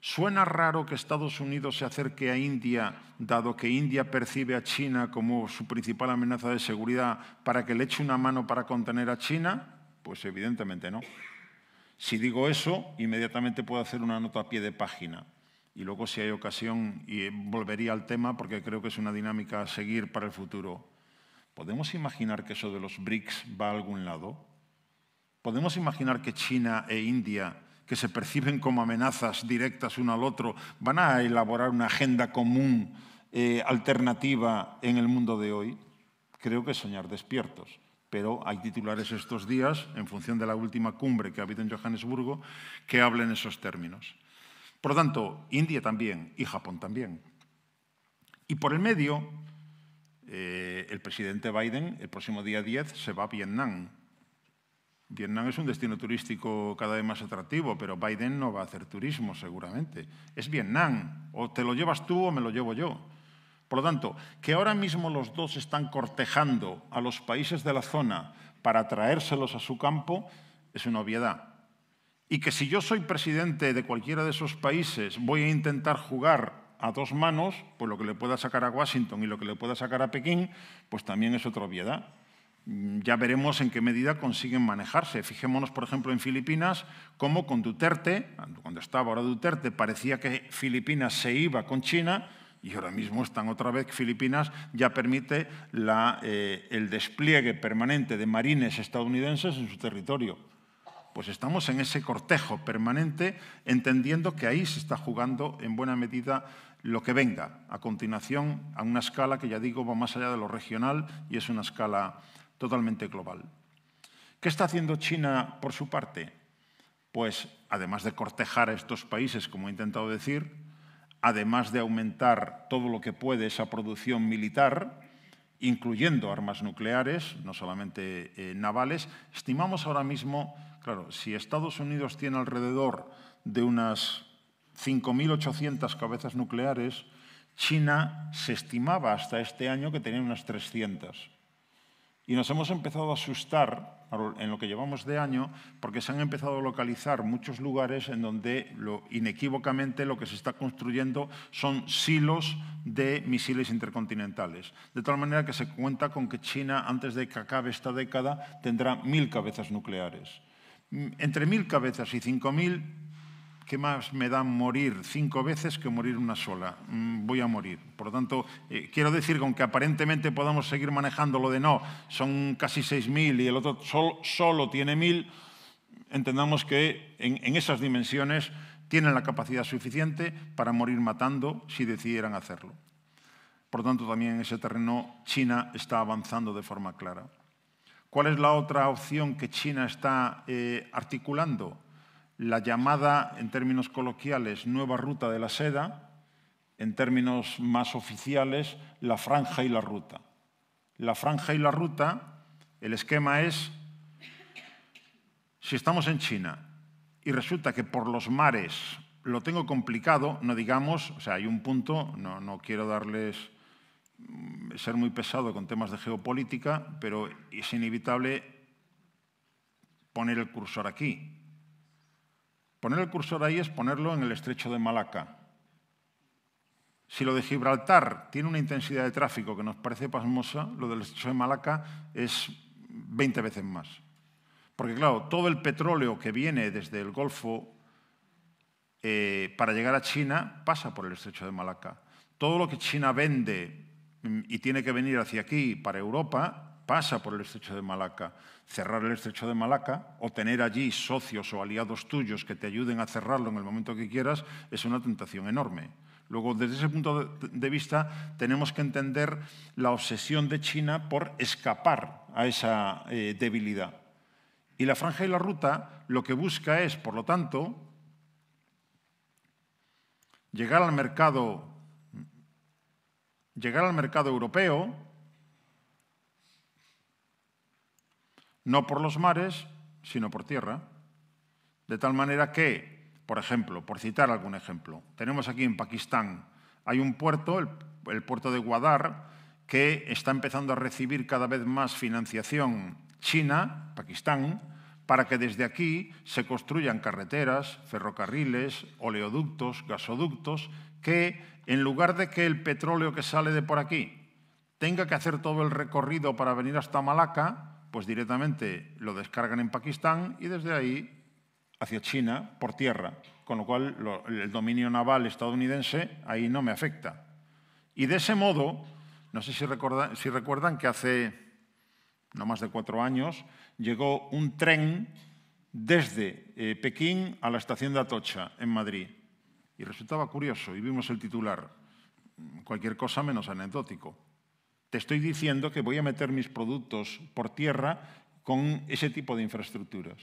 suena raro que Estados Unidos se acerque a India, dado que India percibe a China como su principal amenaza de seguridad, para que le eche una mano para contener a China. Pues evidentemente no. Si digo eso, inmediatamente puedo hacer una nota a pie de página. Y luego, si hay ocasión, y volvería al tema porque creo que es una dinámica a seguir para el futuro. ¿Podemos imaginar que eso de los BRICS va a algún lado? ¿Podemos imaginar que China e India que se perciben como amenazas directas uno al otro, van a elaborar una agenda común eh, alternativa en el mundo de hoy? Creo que soñar despiertos. Pero hay titulares estos días, en función de la última cumbre que ha habido en Johannesburgo, que hablen esos términos. Por lo tanto, India también y Japón también. Y por el medio, eh, el presidente Biden el próximo día 10 se va a Vietnam Vietnam es un destino turístico cada vez más atractivo, pero Biden no va a hacer turismo seguramente. Es Vietnam, o te lo llevas tú o me lo llevo yo. Por lo tanto, que ahora mismo los dos están cortejando a los países de la zona para traérselos a su campo es una obviedad. Y que si yo soy presidente de cualquiera de esos países, voy a intentar jugar a dos manos, pues lo que le pueda sacar a Washington y lo que le pueda sacar a Pekín, pues también es otra obviedad. Mm, ya veremos en qué medida consiguen manejarse. Fijémonos, por ejemplo, en Filipinas, cómo con Duterte, cuando estaba ahora Duterte, parecía que Filipinas se iba con China y ahora mismo están otra vez Filipinas, ya permite eh, el despliegue permanente de marines estadounidenses en su territorio. Pues estamos en ese cortejo permanente, entendiendo que ahí se está jugando en buena medida lo que venga a continuación a una escala que ya digo va más allá de lo regional y es una escala totalmente global. ¿Qué está haciendo China por su parte? Pues además de cortejar a estos países, como he intentado decir, además de aumentar todo lo que puede esa producción militar, incluyendo armas nucleares, no solamente eh, navales, estimamos ahora mismo, claro, si Estados Unidos tiene alrededor de unas 5.800 cabezas nucleares, China se estimaba hasta este año que tenía unas 300 y nos hemos empezado a asustar en lo que llevamos de año porque se han empezado a localizar muchos lugares en donde inequívocamente lo que se está construyendo son silos de misiles intercontinentales. De tal manera que se cuenta con que China, antes de que acabe esta década, tendrá mil cabezas nucleares. Entre mil cabezas y cinco mil ¿Qué más me da morir cinco veces que morir una sola? Mm, voy a morir. Por lo tanto, eh, quiero decir que aunque aparentemente podamos seguir manejando lo de no, son casi 6.000 y el otro solo tiene 1.000, entendamos que en, esas dimensiones tienen la capacidad suficiente para morir matando si decidieran hacerlo. Por lo tanto, también en ese terreno China está avanzando de forma clara. ¿Cuál es la otra opción que China está eh, articulando? la llamada, en términos coloquiales, nueva ruta de la seda, en términos más oficiales, la franja y la ruta. La franja y la ruta, el esquema es, si estamos en China y resulta que por los mares lo tengo complicado, no digamos, o sea, hay un punto, no, no quiero darles mm, ser muy pesado con temas de geopolítica, pero es inevitable poner el cursor aquí. Poner el cursor ahí es ponerlo en el estrecho de Malaca. Si lo de Gibraltar tiene una intensidad de tráfico que nos parece pasmosa, lo del estrecho de Malaca es 20 veces más. Porque claro, todo el petróleo que viene desde el Golfo eh, para llegar a China pasa por el estrecho de Malaca. Todo lo que China vende mm, y tiene que venir hacia aquí, para Europa, pasa por el estrecho de Malaca. Cerrar el estrecho de Malaca o tener allí socios o aliados tuyos que te ayuden a cerrarlo en el momento que quieras es una tentación enorme. Luego, desde ese punto de vista, tenemos que entender la obsesión de China por escapar a esa eh, debilidad. Y la franja y la ruta lo que busca es, por lo tanto, llegar al mercado, llegar al mercado europeo no por los mares, sino por tierra. De tal manera que, por ejemplo, por citar algún ejemplo, tenemos aquí en Pakistán, hay un puerto, el, puerto de Guadar, que está empezando a recibir cada vez más financiación China, Pakistán, para que desde aquí se construyan carreteras, ferrocarriles, oleoductos, gasoductos, que en lugar de que el petróleo que sale de por aquí tenga que hacer todo el recorrido para venir hasta Malaca, pues directamente lo descargan en Pakistán y desde ahí hacia China por tierra, con lo cual el dominio naval estadounidense ahí no me afecta. Y de ese modo, no sé si, recuerdan que hace no más de cuatro años llegó un tren desde eh, Pekín a la estación de Atocha, en Madrid. Y resultaba curioso, y vimos el titular, cualquier cosa menos anecdótico te estoy diciendo que voy a meter mis productos por tierra con ese tipo de infraestructuras.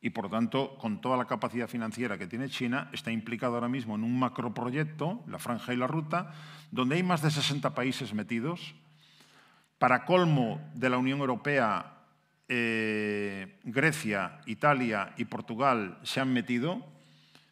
Y por tanto, con toda la capacidad financiera que tiene China, está implicado ahora mismo en un macroproyecto, la Franja y la Ruta, donde hay más de 60 países metidos. Para colmo de la Unión Europea, eh, Grecia, Italia y Portugal se han metido.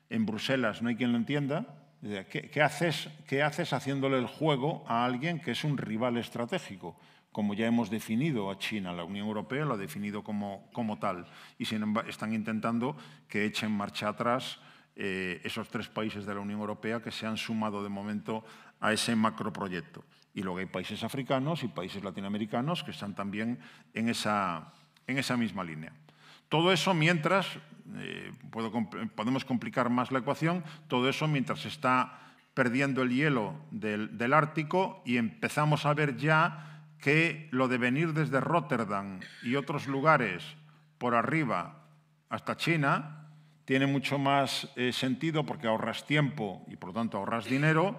En Bruselas no hay quien lo entienda. ¿Qué, haces, ¿Qué haces haciéndole el juego a alguien que es un rival estratégico? como ya hemos definido a China, la Unión Europea lo ha definido como, tal, y sin, están intentando que echen marcha atrás eh, esos tres países de la Unión Europea que se han sumado de momento a ese macroproyecto. Y luego hay países africanos y países latinoamericanos que están también en esa misma línea. Todo eso mientras, eh, podemos complicar más la ecuación, todo eso mientras está perdiendo el hielo del, Ártico y empezamos a ver ya que lo de venir desde Rotterdam y otros lugares por arriba hasta China tiene mucho más eh, sentido porque ahorras tiempo y por lo tanto ahorras dinero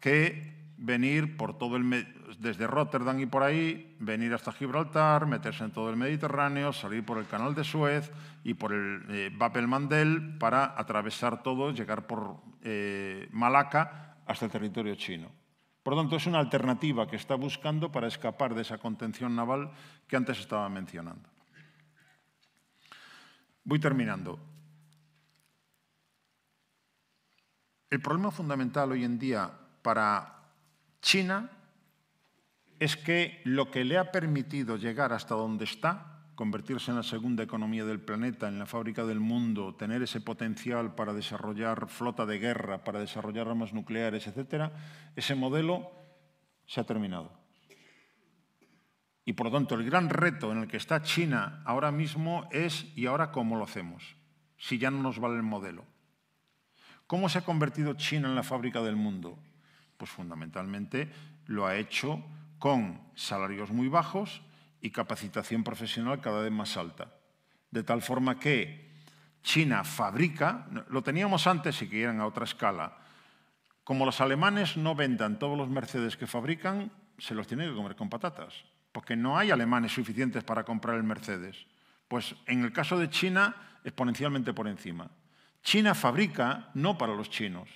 que venir por todo el desde Rotterdam y por ahí, venir hasta Gibraltar, meterse en todo el Mediterráneo, salir por el Canal de Suez y por el eh, Mandel para atravesar todo, llegar por eh, Malaca hasta el territorio chino. Por lo tanto, es una alternativa que está buscando para escapar de esa contención naval que antes estaba mencionando. Voy terminando. El problema fundamental hoy en día para China es que lo que le ha permitido llegar hasta donde está, convertirse en la segunda economía del planeta, en la fábrica del mundo, tener ese potencial para desarrollar flota de guerra, para desarrollar armas nucleares, etc., ese modelo se ha terminado. Y por lo tanto, el gran reto en el que está China ahora mismo es, ¿y ahora cómo lo hacemos? Si ya no nos vale el modelo. ¿Cómo se ha convertido China en la fábrica del mundo? Pues fundamentalmente lo ha hecho con salarios muy bajos y capacitación profesional cada vez más alta. De tal forma que China fabrica, lo teníamos antes si eran a otra escala, como los alemanes no vendan todos los Mercedes que fabrican, se los tienen que comer con patatas, porque no hay alemanes suficientes para comprar el Mercedes. Pues en el caso de China, exponencialmente por encima. China fabrica no para los chinos,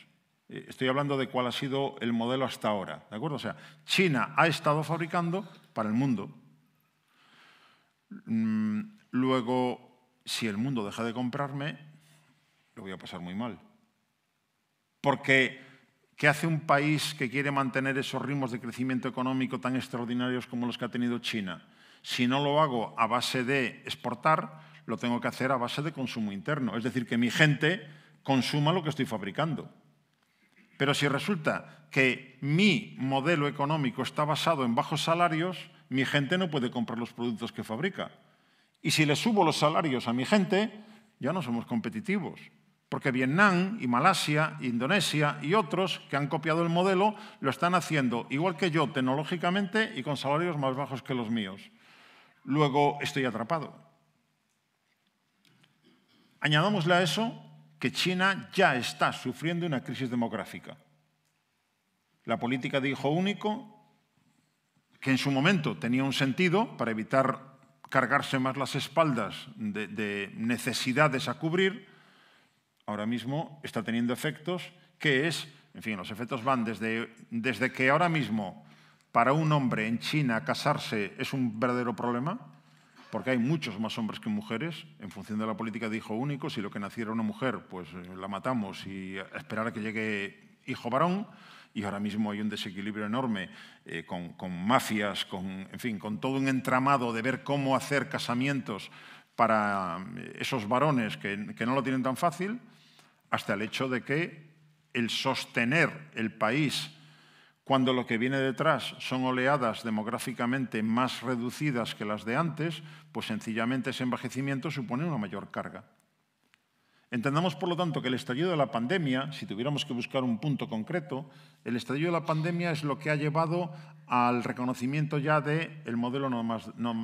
eh, estoy hablando de cuál ha sido el modelo hasta ahora, ¿de acuerdo? O sea, China ha estado fabricando para el mundo. Mm, luego, si el mundo deja de comprarme, lo voy a pasar muy mal. Porque, ¿qué hace un país que quiere mantener esos ritmos de crecimiento económico tan extraordinarios como los que ha tenido China? Si no lo hago a base de exportar, lo tengo que hacer a base de consumo interno. Es decir, que mi gente consuma lo que estoy fabricando. Pero si resulta que mi modelo económico está basado en bajos salarios, mi gente no puede comprar los productos que fabrica. Y si le subo los salarios a mi gente, ya no somos competitivos. Porque Vietnam y Malasia, Indonesia y otros que han copiado el modelo lo están haciendo igual que yo tecnológicamente y con salarios más bajos que los míos. Luego estoy atrapado. Añadámosle a eso China ya está sufriendo una crisis demográfica. La política de hijo único, que en su momento tenía un sentido para evitar cargarse más las espaldas de, necesidades a cubrir, ahora mismo está teniendo efectos que es, en fin, los efectos van desde, desde que ahora mismo para un hombre en China casarse es un verdadero problema, porque hay muchos más hombres que mujeres, en función de la política de hijo único, si lo que naciera una mujer, pues eh, la matamos y esperar a que llegue hijo varón, y ahora mismo hay un desequilibrio enorme eh, con, mafias, con, en fin, con todo un entramado de ver cómo hacer casamientos para eh, esos varones que no lo tienen tan fácil, hasta el hecho de que el sostener el país cuando lo que viene detrás son oleadas demográficamente más reducidas que las de antes, pues sencillamente ese envejecimiento supone una mayor carga. Entendamos, por lo tanto, que el estallido de la pandemia, si tuviéramos que buscar un punto concreto, el estallido de la pandemia es lo que ha llevado al reconocimiento ya del modelo no, más, no,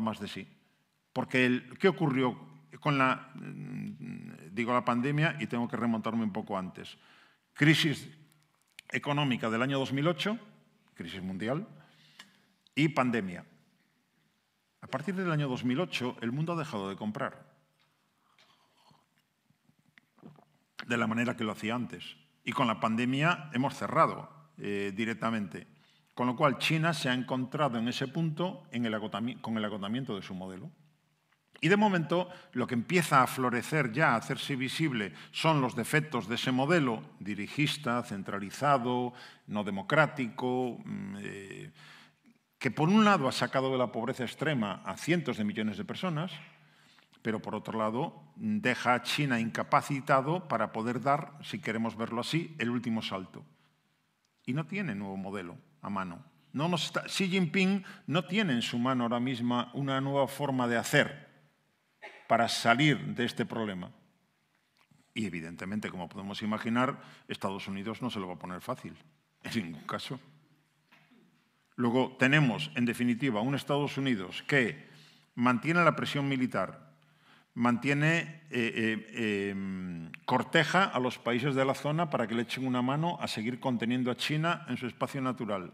más de sí. Porque, ¿qué ocurrió con la, digo, la pandemia? Y tengo que remontarme un poco antes. Crisis económica del año 2008, crisis mundial, y pandemia. A partir del año 2008, el mundo ha dejado de comprar de la manera que lo hacía antes. Y con la pandemia hemos cerrado eh, directamente. Con lo cual, China se ha encontrado en ese punto con el agotamiento de su modelo. Y de momento lo que empieza a florecer ya, a hacerse visible, son los defectos de ese modelo dirigista, centralizado, no democrático, mm, eh, que por un lado ha sacado de la pobreza extrema a cientos de millones de personas, pero por otro lado deja a China incapacitado para poder dar, si queremos verlo así, el último salto. Y no tiene nuevo modelo a mano. Xi Jinping no tiene en su mano ahora mismo una nueva forma de hacer para salir de este problema. Y evidentemente, como podemos imaginar, Estados Unidos no se lo va a poner fácil, en ningún caso. Luego tenemos, en definitiva, un Estados Unidos que mantiene la presión militar, mantiene, eh, eh, em, corteja a los países de la zona para que le echen una mano a seguir conteniendo a China en su espacio natural,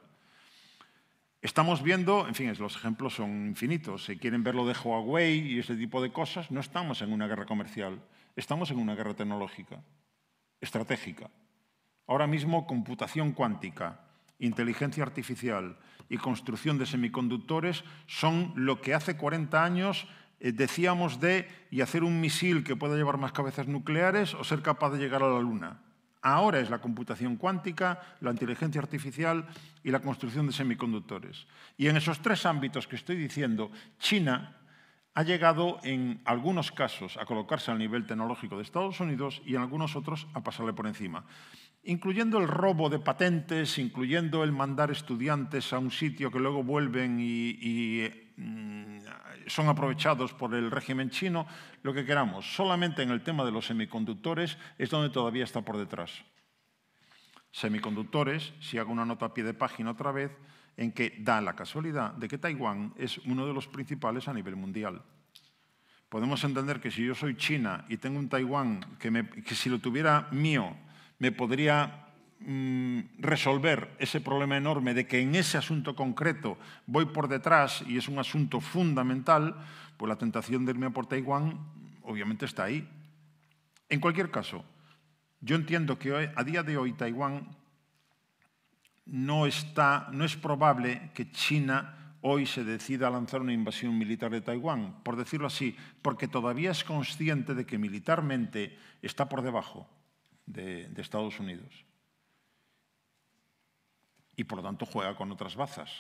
Estamos viendo, en fin, los ejemplos son infinitos. Si quieren ver lo de Huawei y ese tipo de cosas, no estamos en una guerra comercial, estamos en una guerra tecnológica, estratégica. Ahora mismo, computación cuántica, inteligencia artificial y construcción de semiconductores son lo que hace 40 años eh, decíamos de y hacer un misil que pueda llevar más cabezas nucleares o ser capaz de llegar a la Luna. Ahora es la computación cuántica, la inteligencia artificial y la construcción de semiconductores. Y en esos tres ámbitos que estoy diciendo, China ha llegado en algunos casos a colocarse al nivel tecnológico de Estados Unidos y en algunos otros a pasarle por encima, incluyendo el robo de patentes, incluyendo el mandar estudiantes a un sitio que luego vuelven y, mm, son aprovechados por el régimen chino, lo que queramos. Solamente en el tema de los semiconductores es donde todavía está por detrás. Semiconductores, si hago una nota a pie de página otra vez, en que da la casualidad de que Taiwán es uno de los principales a nivel mundial. Podemos entender que si yo soy China y tengo un Taiwán que, que si lo tuviera mío me podría Mm, resolver ese problema enorme de que en ese asunto concreto voy por detrás y es un asunto fundamental, pues la tentación de irme por Taiwán obviamente está ahí. En cualquier caso, yo entiendo que hoy, a día de hoy Taiwán no, está, no es probable que China hoy se decida a lanzar una invasión militar de Taiwán, por decirlo así, porque todavía es consciente de que militarmente está por debajo de, de Estados Unidos. y por lo tanto juega con otras bazas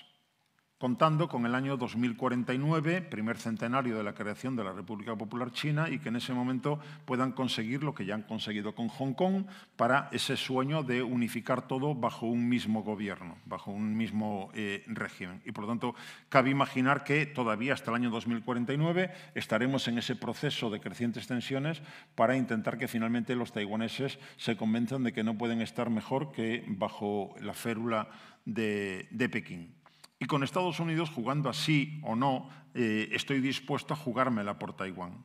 contando con el año 2049, primer centenario de la creación de la República Popular China, y que en ese momento puedan conseguir lo que ya han conseguido con Hong Kong para ese sueño de unificar todo bajo un mismo gobierno, bajo un mismo eh, régimen. Y por lo tanto, cabe imaginar que todavía hasta el año 2049 estaremos en ese proceso de crecientes tensiones para intentar que finalmente los taiwaneses se convenzan de que no pueden estar mejor que bajo la férula de Pekín. Y con Estados Unidos, jugando así o no, eh, estoy dispuesto a jugármela por Taiwán.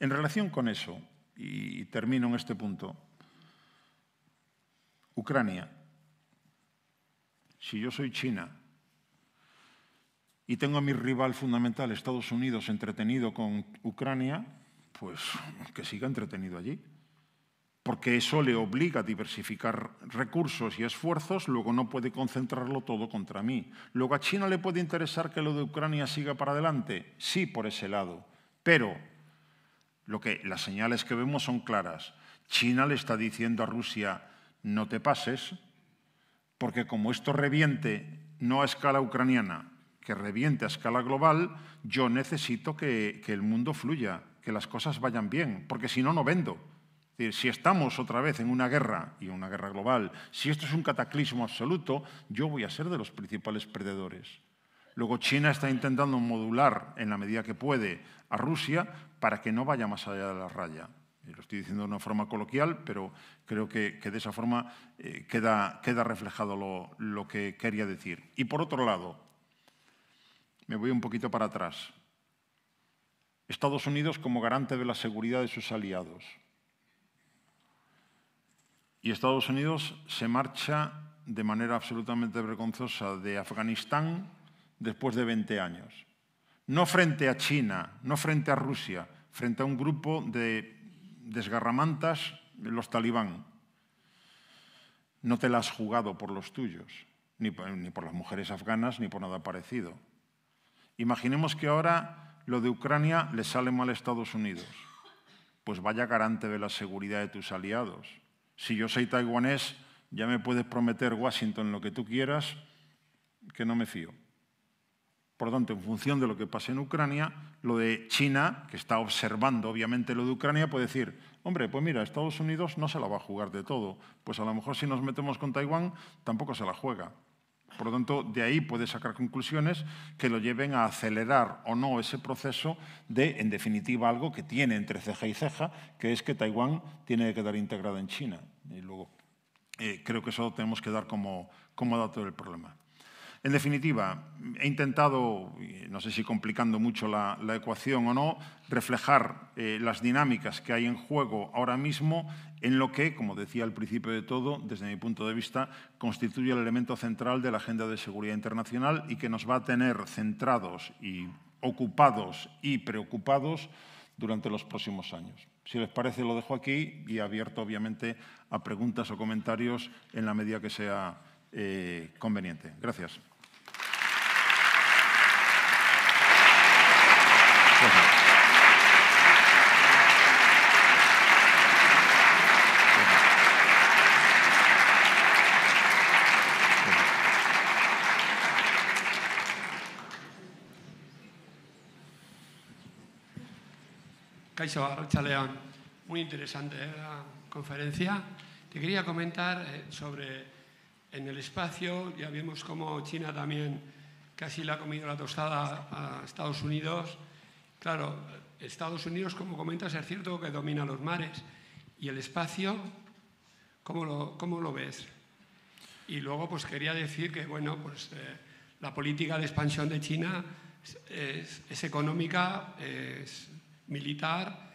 En relación con eso, y termino en este punto, Ucrania, si yo soy China y tengo a mi rival fundamental, Estados Unidos, entretenido con Ucrania, pues que siga entretenido allí porque eso le obliga a diversificar recursos y esfuerzos, luego no puede concentrarlo todo contra mí. Luego a China le puede interesar que lo de Ucrania siga para adelante, sí, por ese lado, pero lo que, las señales que vemos son claras. China le está diciendo a Rusia, no te pases, porque como esto reviente no a escala ucraniana, que reviente a escala global, yo necesito que el mundo fluya, que las cosas vayan bien, porque si no, no vendo si estamos otra vez en una guerra y una guerra global, si esto es un cataclismo absoluto, yo voy a ser de los principales perdedores. Luego China está intentando modular en la medida que puede a Rusia para que no vaya más allá de la raya. Lo estoy diciendo de una forma coloquial, pero creo que, de esa forma eh, queda, reflejado lo que quería decir. Y por otro lado, me voy un poquito para atrás. Estados Unidos como garante de la seguridad de sus aliados. Y Estados Unidos se marcha de manera absolutamente vergonzosa de Afganistán después de 20 años. No frente a China, no frente a Rusia, frente a un grupo de desgarramantas, los talibán. No te la has jugado por los tuyos, ni por, ni por las mujeres afganas, ni por nada parecido. Imaginemos que ahora lo de Ucrania le sale mal a Estados Unidos. Pues vaya garante de la seguridad de tus aliados si yo soy taiwanés, ya me puedes prometer Washington lo que tú quieras, que no me fío. Por tanto, en función de lo que pase en Ucrania, lo de China, que está observando obviamente lo de Ucrania, puede decir, hombre, pues mira, Estados Unidos no se la va a jugar de todo, pues a lo mejor si nos metemos con Taiwán tampoco se la juega. Por lo tanto, de ahí puede sacar conclusiones que lo lleven a acelerar o no ese proceso de, en definitiva, algo que tiene entre ceja y ceja, que es que Taiwán tiene que quedar integrada en China. Y luego, eh, creo que eso lo tenemos que dar como, como dato del problema. En definitiva, he intentado, no sé si complicando mucho la, ecuación o no, reflejar eh, las dinámicas que hay en juego ahora mismo en lo que, como decía al principio de todo, desde mi punto de vista, constituye el elemento central de la Agenda de Seguridad Internacional y que nos va a tener centrados y ocupados y preocupados durante los próximos años. Si les parece, lo dejo aquí y abierto, obviamente, a preguntas o comentarios en la medida que sea eh, conveniente. Gracias. Chaleón, Muy interesante ¿eh? la conferencia. Te quería comentar eh, sobre en el espacio, ya vimos cómo China también casi le ha comido la tostada a Estados Unidos. Claro, Estados Unidos, como comentas, es cierto que domina los mares. ¿Y el espacio, cómo lo, cómo lo ves? Y luego, pues quería decir que, bueno, pues eh, la política de expansión de China es económica, es militar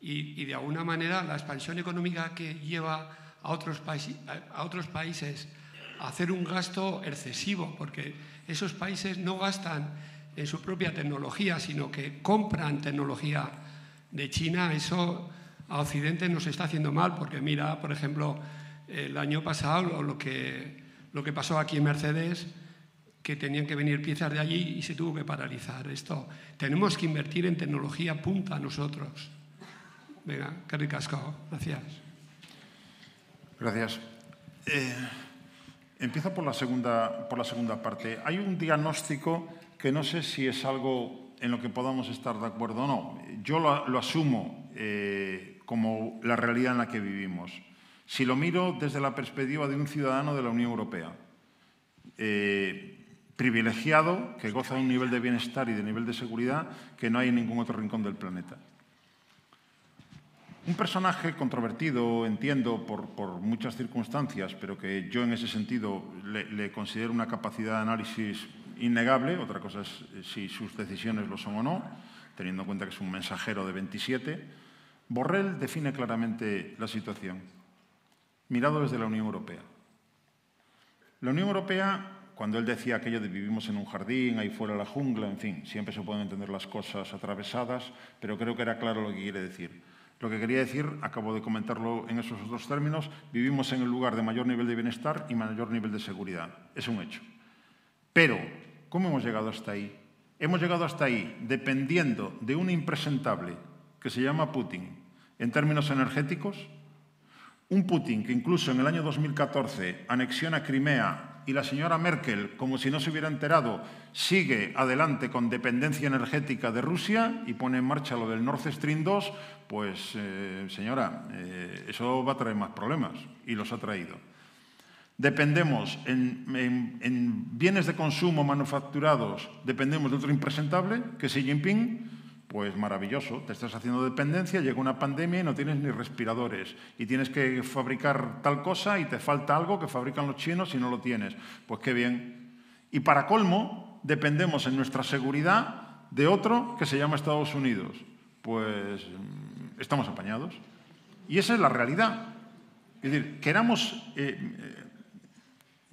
y, de alguna manera la expansión económica que lleva a otros, países a hacer un gasto excesivo, porque esos países no gastan en su propia tecnología, sino que compran tecnología de China, eso a Occidente nos está haciendo mal, porque mira, por ejemplo, el año pasado lo que, lo que pasó aquí en Mercedes, que tenían que venir piezas de allí y se tuvo que paralizar esto. Tenemos que invertir en tecnología punta nosotros. Venga, Carri ricasco. Gracias. Gracias. Eh, empiezo por la, segunda, por la segunda parte. Hay un diagnóstico que no sé si es algo en lo que podamos estar de acuerdo o no. Yo lo, asumo eh, como la realidad en la que vivimos. Si lo miro desde la perspectiva de un ciudadano de la Unión Europea, eh, privilegiado, que goza de un nivel de bienestar y de nivel de seguridad que no hay en ningún otro rincón del planeta. Un personaje controvertido, entiendo, por, muchas circunstancias, pero que yo en ese sentido le, le, considero una capacidad de análisis innegable, otra cosa es eh, si sus decisiones lo son o no, teniendo en cuenta que es un mensajero de 27, Borrell define claramente la situación, mirado desde la Unión Europea. La Unión Europea cuando él decía aquello de vivimos en un jardín, ahí fuera la jungla, en fin, siempre se pueden entender las cosas atravesadas, pero creo que era claro lo que quiere decir. Lo que quería decir, acabo de comentarlo en esos otros términos, vivimos en el lugar de mayor nivel de bienestar y mayor nivel de seguridad. Es un hecho. Pero, ¿cómo hemos llegado hasta ahí? Hemos llegado hasta ahí dependiendo de un impresentable que se llama Putin en términos energéticos, un Putin que incluso en el año 2014 anexiona Crimea y la señora Merkel, como si no se hubiera enterado, sigue adelante con dependencia energética de Rusia y pone en marcha lo del Nord Stream 2, pues eh, señora, eh, eso va a traer más problemas y los ha traído. Dependemos en, en bienes de consumo manufacturados, dependemos de otro impresentable, que es Xi Jinping, pues maravilloso, te estás haciendo dependencia, llega una pandemia y no tienes ni respiradores y tienes que fabricar tal cosa y te falta algo que fabrican los chinos y no lo tienes. Pues qué bien. Y para colmo, dependemos en nuestra seguridad de otro que se llama Estados Unidos. Pues mm, estamos apañados. Y esa es la realidad. queramos... Eh, eh,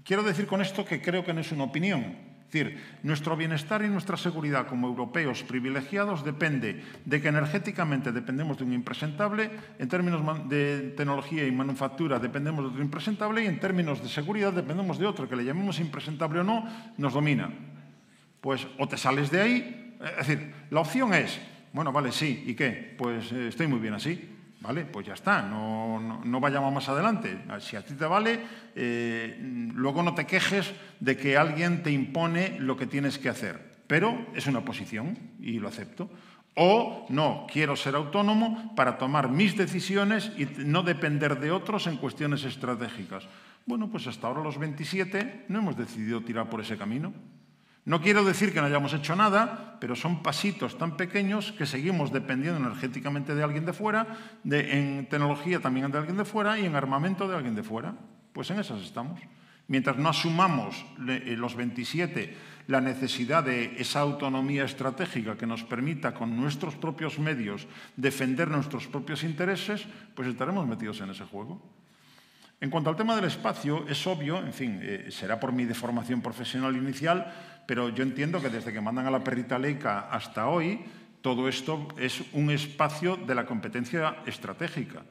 quiero decir con esto que creo que no es una opinión es decir, nuestro bienestar y nuestra seguridad como europeos privilegiados depende de que energéticamente dependemos de un impresentable, en términos de tecnología y manufactura dependemos de otro impresentable y en términos de seguridad dependemos de otro, que le llamemos impresentable o no, nos domina. Pues o te sales de ahí, es decir, la opción es, bueno, vale, sí, ¿y qué? Pues eh, estoy muy bien así. ¿Vale? Pues ya está, no, vayamos más adelante. Si a ti te vale, eh, luego no te quejes de que alguien te impone lo que tienes que hacer. Pero es una posición y lo acepto. O no, quiero ser autónomo para tomar mis decisiones y no depender de otros en cuestiones estratégicas. Bueno, pues hasta ahora los 27 no hemos decidido tirar por ese camino. No quiero decir que no hayamos hecho nada, pero son pasitos tan pequeños que seguimos dependiendo energéticamente de alguien de fuera, de, en tecnología también de alguien de fuera y en armamento de alguien de fuera. Pues en esas estamos. Mientras no asumamos eh, los 27 la necesidad de esa autonomía estratégica que nos permita con nuestros propios medios defender nuestros propios intereses, pues estaremos metidos en ese juego. En cuanto al tema del espacio, es obvio, en fin, eh, será por mi deformación profesional inicial, pero yo entiendo que desde que mandan a la perrita Leica hasta hoy, todo esto es un espacio de la competencia estratégica.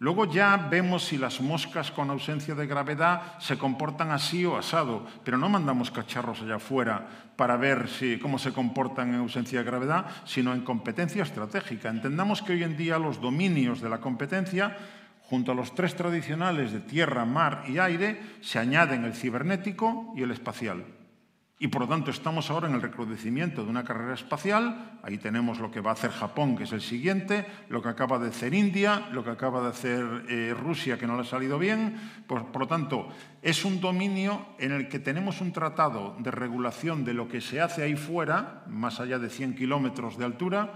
Luego ya vemos si las moscas con ausencia de gravedad se comportan así o asado, pero no mandamos cacharros allá afuera para ver cómo se comportan en ausencia de gravedad, sino en competencia estratégica. Entendamos que hoy en día los dominios de la competencia, junto a los tres tradicionales de tierra, mar y aire, se añaden el cibernético y el espacial. Y por lo tanto estamos ahora en el recrudecimiento de una carrera espacial. Ahí tenemos lo que va a hacer Japón, que es el siguiente, lo que acaba de hacer India, lo que acaba de hacer eh, Rusia, que no le ha salido bien. Por, por lo tanto, es un dominio en el que tenemos un tratado de regulación de lo que se hace ahí fuera, más allá de 100 kilómetros de altura,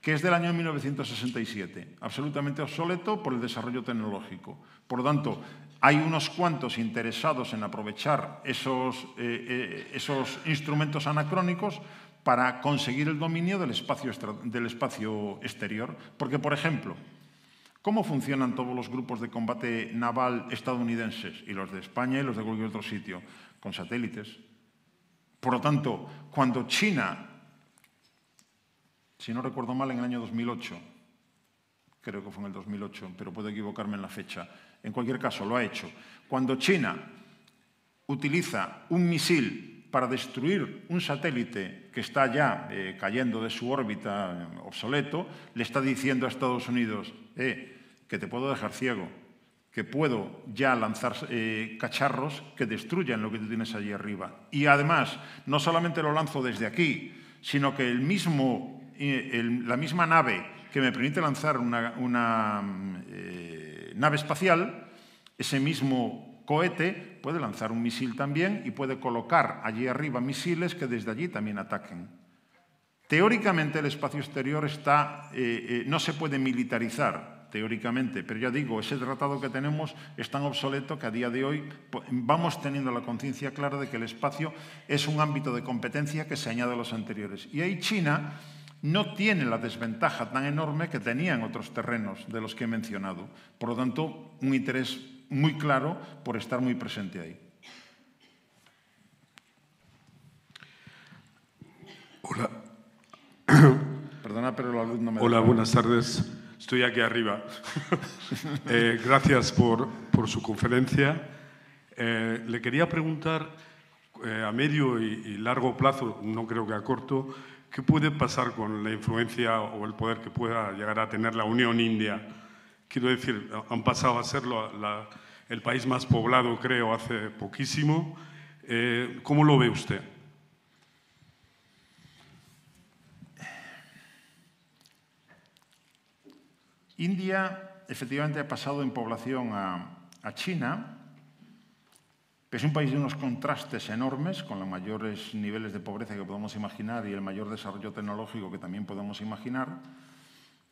que es del año 1967, absolutamente obsoleto por el desarrollo tecnológico. Por lo tanto, hay unos cuantos interesados en aprovechar eh, eh, esos, instrumentos anacrónicos para conseguir el dominio del espacio, del espacio exterior. Porque, por ejemplo, ¿Cómo funcionan todos los grupos de combate naval estadounidenses y los de España y los de cualquier otro sitio? Con satélites. Por lo tanto, cuando China, si no recuerdo mal, en el año 2008, creo que fue en el 2008, pero puedo equivocarme en la fecha, en cualquier caso lo ha hecho, cuando China utiliza un misil para destruir un satélite que está ya eh, cayendo de su órbita eh, obsoleto, le está diciendo a Estados Unidos, eh, que te puedo dejar ciego, que puedo ya lanzar cacharros que destruyan lo que tú tienes allí arriba. Y además, no solamente lo lanzo desde aquí, sino que la misma nave que me permite lanzar una, mm, nave espacial, ese mismo cohete puede lanzar un misil también y puede colocar allí arriba misiles que desde allí también ataquen. Teóricamente el espacio exterior está, eh, eh, no se puede militarizar, teóricamente, pero ya digo, ese tratado que tenemos es tan obsoleto que a día de hoy vamos teniendo la conciencia clara de que el espacio es un ámbito de competencia que se añade a los anteriores. Y ahí China no tiene la desventaja tan enorme que tenían otros terrenos de los que he mencionado. Por lo tanto, un interés muy claro por estar muy presente ahí. Hola. Perdona, pero la luz no me Hola, buenas tardes. Estoy aquí arriba. Eh, gracias por, su conferencia. Eh, le quería preguntar eh, a medio y, y largo plazo, no creo que a corto, ¿Qué puede pasar con la influencia o el poder que pueda llegar a tener la Unión India? Quiero decir, han pasado a ser el país más poblado, creo, hace poquísimo. Eh, ¿Cómo lo ve usted? India efectivamente ha pasado en población a, a China es un país de unos contrastes enormes, con los mayores niveles de pobreza que podemos imaginar y el mayor desarrollo tecnológico que también podemos imaginar.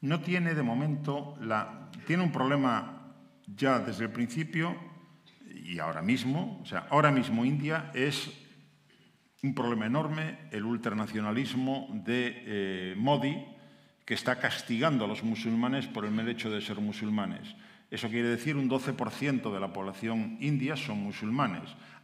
No tiene de momento la. Tiene un problema ya desde el principio y ahora mismo. O sea, ahora mismo India es un problema enorme, el ultranacionalismo de eh, Modi, que está castigando a los musulmanes por el mero hecho de ser musulmanes. Eso quiere decir un 12% de la población india son musulmanes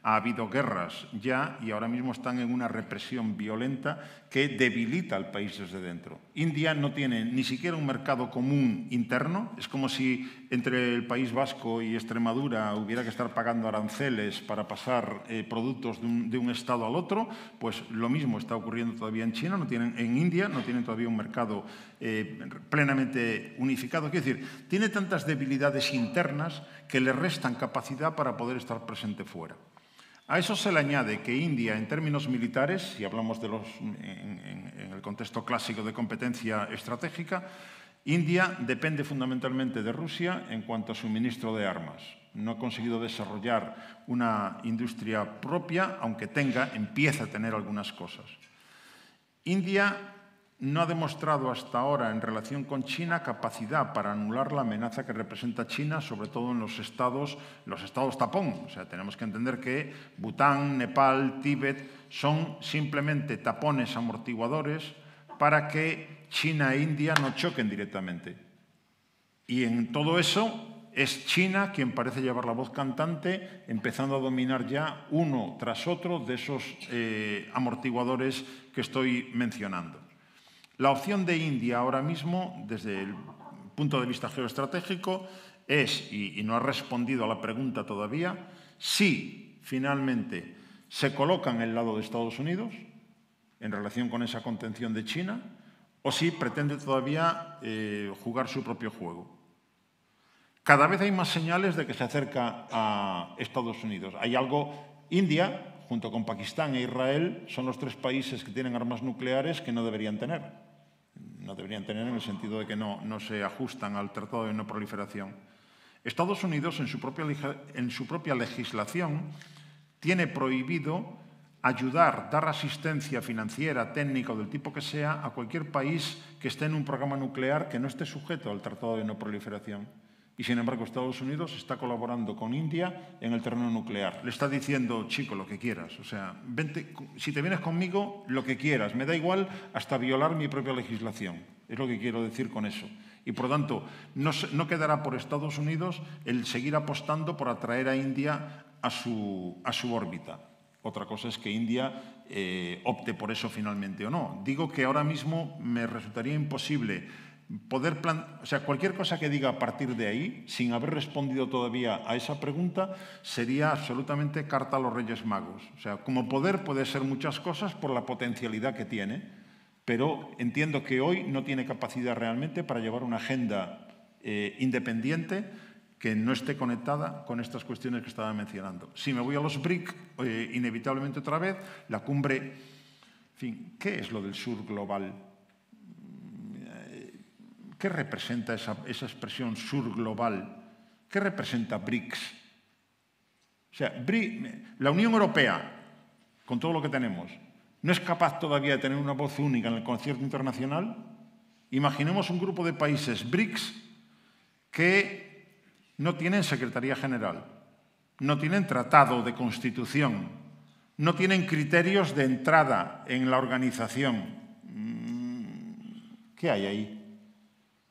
ha habido guerras ya y ahora mismo están en una represión violenta que debilita al país desde dentro. India no tiene ni siquiera un mercado común interno. Es como si entre el País Vasco y Extremadura hubiera que estar pagando aranceles para pasar eh, productos de un, estado al otro. Pues lo mismo está ocurriendo todavía en China. No tienen, en India no tienen todavía un mercado eh, plenamente unificado. Quiero decir, tiene tantas debilidades internas que le restan capacidad para poder estar presente fuera. A eso se le añade que India, en términos militares, si hablamos de los, en, el contexto clásico de competencia estratégica, India depende fundamentalmente de Rusia en cuanto a suministro de armas. No ha conseguido desarrollar una industria propia, aunque tenga, empieza a tener algunas cosas. India no ha demostrado hasta ahora en relación con China capacidad para anular la amenaza que representa China, sobre todo en los estados, los estados tapón. O sea, tenemos que entender que Bután, Nepal, Tíbet son simplemente tapones amortiguadores para que China e India no choquen directamente. Y en todo eso es China quien parece llevar la voz cantante, empezando a dominar ya uno tras otro de esos eh, amortiguadores que estoy mencionando. La opción de India ahora mismo, desde el punto de vista geoestratégico, es, y, no ha respondido a la pregunta todavía, si finalmente se coloca en el lado de Estados Unidos en relación con esa contención de China, o si pretende todavía eh, jugar su propio juego. Cada vez hay más señales de que se acerca a Estados Unidos. Hay algo, India, junto con Pakistán e Israel, son los tres países que tienen armas nucleares que no deberían tener no deberían tener en el sentido de que no, se ajustan al Tratado de No Proliferación. Estados Unidos, en su propia, en su propia legislación, tiene prohibido ayudar, dar asistencia financiera, técnica o del tipo que sea a cualquier país que esté en un programa nuclear que no esté sujeto al Tratado de No Proliferación. Y sin embargo Estados Unidos está colaborando con India en el terreno nuclear. Le está diciendo, chico, lo que quieras. O sea, vente, si te vienes conmigo, lo que quieras. Me da igual hasta violar mi propia legislación. Es lo que quiero decir con eso. Y por lo tanto, no, quedará por Estados Unidos el seguir apostando por atraer a India a su, a su órbita. Otra cosa es que India eh, opte por eso finalmente o no. Digo que ahora mismo me resultaría imposible poder o sea, cualquier cosa que diga a partir de ahí, sin haber respondido todavía a esa pregunta, sería absolutamente carta a los Reyes Magos. O sea, como poder puede ser muchas cosas por la potencialidad que tiene, pero entiendo que hoy no tiene capacidad realmente para llevar una agenda eh, independiente que no esté conectada con estas cuestiones que estaba mencionando. Si me voy a los BRIC, eh, inevitablemente otra vez, la cumbre, en fin, ¿qué es lo del sur global? ¿Qué representa esa, expresión sur global? ¿Qué representa BRICS? O sea, la Unión Europea, con todo lo que tenemos, ¿no es capaz todavía de tener una voz única en el concierto internacional? Imaginemos un grupo de países BRICS que no tienen Secretaría General, no tienen tratado de constitución, no tienen criterios de entrada en la organización. Mm, ¿Qué hay ahí?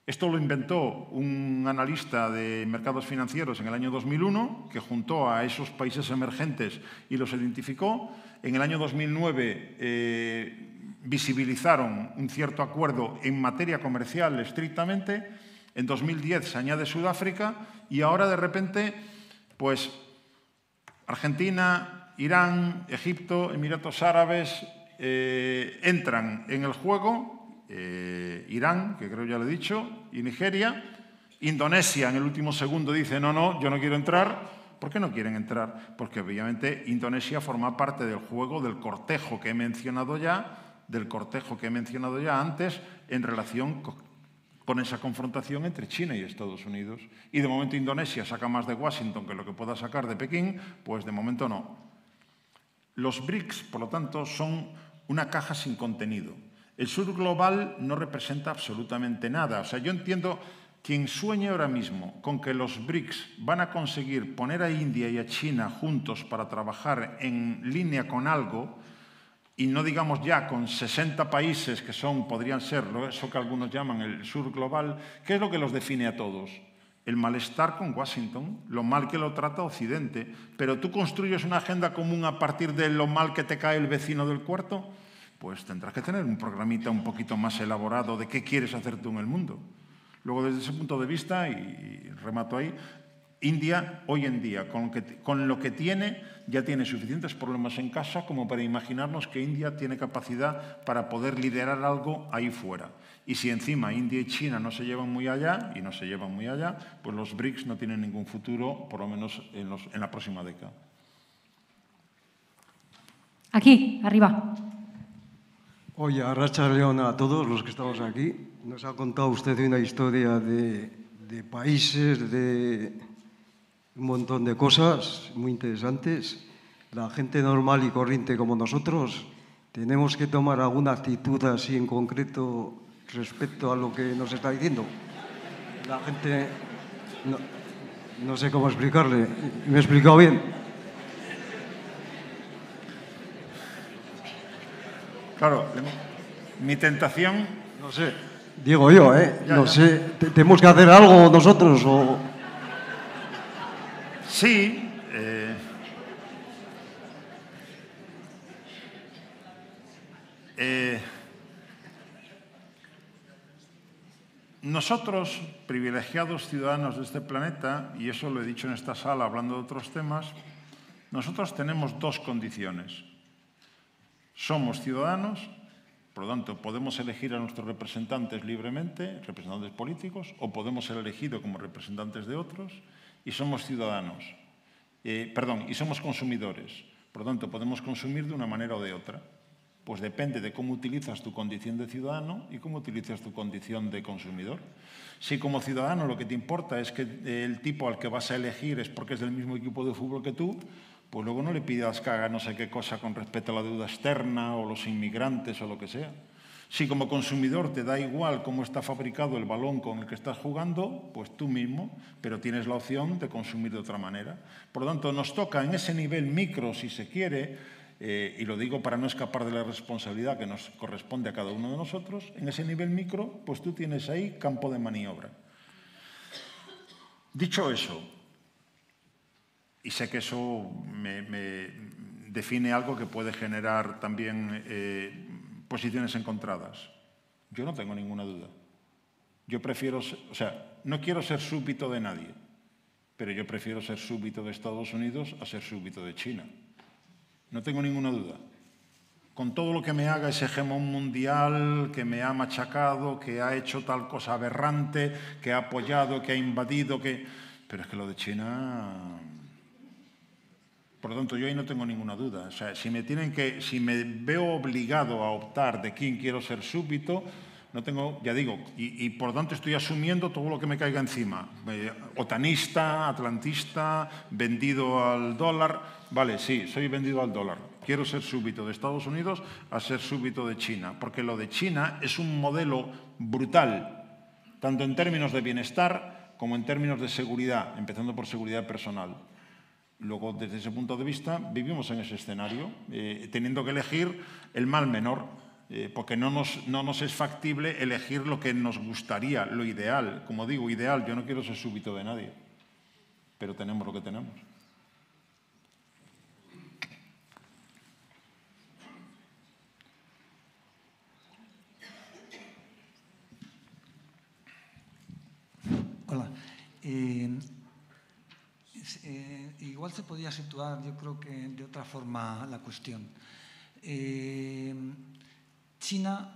Esto lo inventó un analista de mercados financieros en el año 2001, que juntó a esos países emergentes y los identificó. En el año 2009 eh, visibilizaron un cierto acuerdo en materia comercial estrictamente. En 2010 se añade Sudáfrica y ahora de repente, pues Argentina, Irán, Egipto, Emiratos Árabes eh, entran en el juego eh, Irán, que creo ya lo he dicho, y Nigeria. Indonesia en el último segundo dice, no, no, yo no quiero entrar. ¿Por qué no quieren entrar? Porque obviamente Indonesia forma parte del juego, del cortejo que he mencionado ya, del cortejo que he mencionado ya antes, en relación con esa confrontación entre China y Estados Unidos. Y de momento Indonesia saca más de Washington que lo que pueda sacar de Pekín, pues de momento no. Los BRICS, por lo tanto, son una caja sin contenido el sur global no representa absolutamente nada. O sea, yo entiendo quien sueñe ahora mismo con que los BRICS van a conseguir poner a India y a China juntos para trabajar en línea con algo, y no digamos ya con 60 países que son, podrían ser eso que algunos llaman el sur global, ¿qué es lo que los define a todos? el malestar con Washington, lo mal que lo trata Occidente, pero tú construyes una agenda común a partir de lo mal que te cae el vecino del cuarto pues tendrás que tener un programita un poquito más elaborado de qué quieres hacer tú en el mundo. Luego, desde ese punto de vista, y remato ahí, India hoy en día, con lo, que, tiene, ya tiene suficientes problemas en casa como para imaginarnos que India tiene capacidad para poder liderar algo ahí fuera. Y si encima India y China no se llevan muy allá, y no se llevan muy allá, pues los BRICS no tienen ningún futuro, por lo menos en la próxima década. Aquí, arriba. Oye, Racha León, a todos los que estamos aquí, nos ha contado usted una historia de, países, de un montón de cosas muy interesantes. La gente normal y corriente como nosotros, ¿tenemos que tomar alguna actitud así en concreto respecto a lo que nos está diciendo? La gente... No, no sé cómo explicarle. ¿Me he explicado bien? Claro, mi tentación, no sé. Digo yo, ¿eh? no sé, ¿tenemos que hacer algo nosotros o...? Sí. Eh, eh, nosotros, privilegiados ciudadanos de este planeta, y eso lo he dicho en esta sala hablando de otros temas, nosotros tenemos dos condiciones. Somos ciudadanos, por lo tanto, podemos elegir a nuestros representantes libremente, representantes políticos, o podemos ser elegidos como representantes de otros, y somos ciudadanos. Eh, perdón, y somos consumidores. Por lo tanto, podemos consumir de una manera o de otra. Pues depende de cómo utilizas tu condición de ciudadano y cómo utilizas tu condición de consumidor. Si como ciudadano lo que te importa es que el tipo al que vas a elegir es porque es del mismo equipo de fútbol que tú, pues luego no le pidas que haga no sé qué cosa con respecto a la deuda externa o los inmigrantes o lo que sea. Si como consumidor te da igual cómo está fabricado el balón con el que estás jugando, pues tú mismo, pero tienes la opción de consumir de otra manera. Por lo tanto, nos toca en ese nivel micro, si se quiere, eh, y lo digo para no escapar de la responsabilidad que nos corresponde a cada uno de nosotros, en ese nivel micro, pues tú tienes ahí campo de maniobra. Dicho eso, y sé que eso me, define algo que puede generar también eh, posiciones encontradas. Yo no tengo ninguna duda. Yo prefiero, o sea, no quiero ser súbito de nadie, pero yo prefiero ser súbito de Estados Unidos a ser súbito de China. No tengo ninguna duda. Con todo lo que me haga ese hegemón mundial que me ha machacado, que ha hecho tal cosa aberrante, que ha apoyado, que ha invadido, que... Pero es que lo de China por lo tanto, yo ahí no tengo ninguna duda. O sea, si me, tienen que, si me veo obligado a optar de quién quiero ser súbito, no tengo, ya digo, y, por por tanto estoy asumiendo todo lo que me caiga encima. Eh, otanista, atlantista, vendido al dólar. Vale, sí, soy vendido al dólar. Quiero ser súbito de Estados Unidos a ser súbito de China, porque lo de China es un modelo brutal, tanto en términos de bienestar como en términos de seguridad, empezando por seguridad personal. Luego, desde ese punto de vista, vivimos en ese escenario, eh, teniendo que elegir el mal menor, eh, porque no nos, no nos es factible elegir lo que nos gustaría, lo ideal. Como digo, ideal, yo no quiero ser súbito de nadie, pero tenemos lo que tenemos. Hola. Eh, igual se podía situar, yo creo que de otra forma la cuestión. Eh, China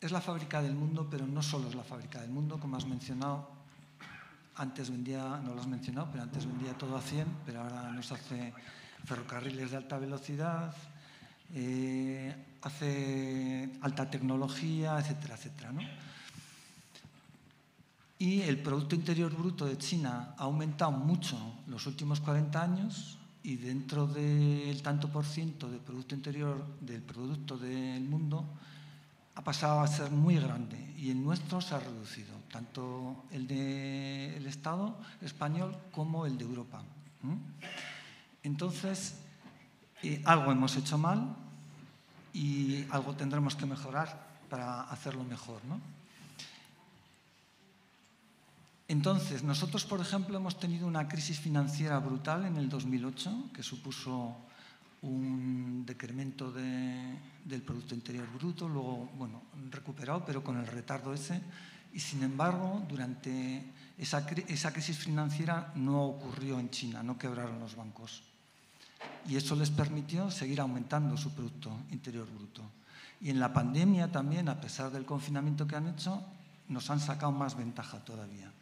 es la fábrica del mundo, pero no solo es la fábrica del mundo, como has mencionado. Antes vendía, no lo has mencionado, pero antes vendía todo a 100, pero ahora nos hace ferrocarriles de alta velocidad, eh, hace alta tecnología, etcétera, etcétera. ¿no? Y el Producto Interior Bruto de China ha aumentado mucho los últimos 40 años y dentro del tanto por ciento del Producto Interior del Producto del Mundo ha pasado a ser muy grande y el nuestro se ha reducido, tanto el del Estado español como el de Europa. Entonces, eh, algo hemos hecho mal y algo tendremos que mejorar para hacerlo mejor. ¿no? Entonces, nosotros, por ejemplo, hemos tenido una crisis financiera brutal en el 2008, que supuso un decremento del Producto Interior Bruto, luego, bueno, recuperado, pero con el retardo ese. Y, sin embargo, durante esa, esa crisis financiera no ocurrió en China, no quebraron los bancos. Y eso les permitió seguir aumentando su Producto Interior Bruto. Y en la pandemia también, a pesar del confinamiento que han hecho, nos han sacado más ventaja todavía.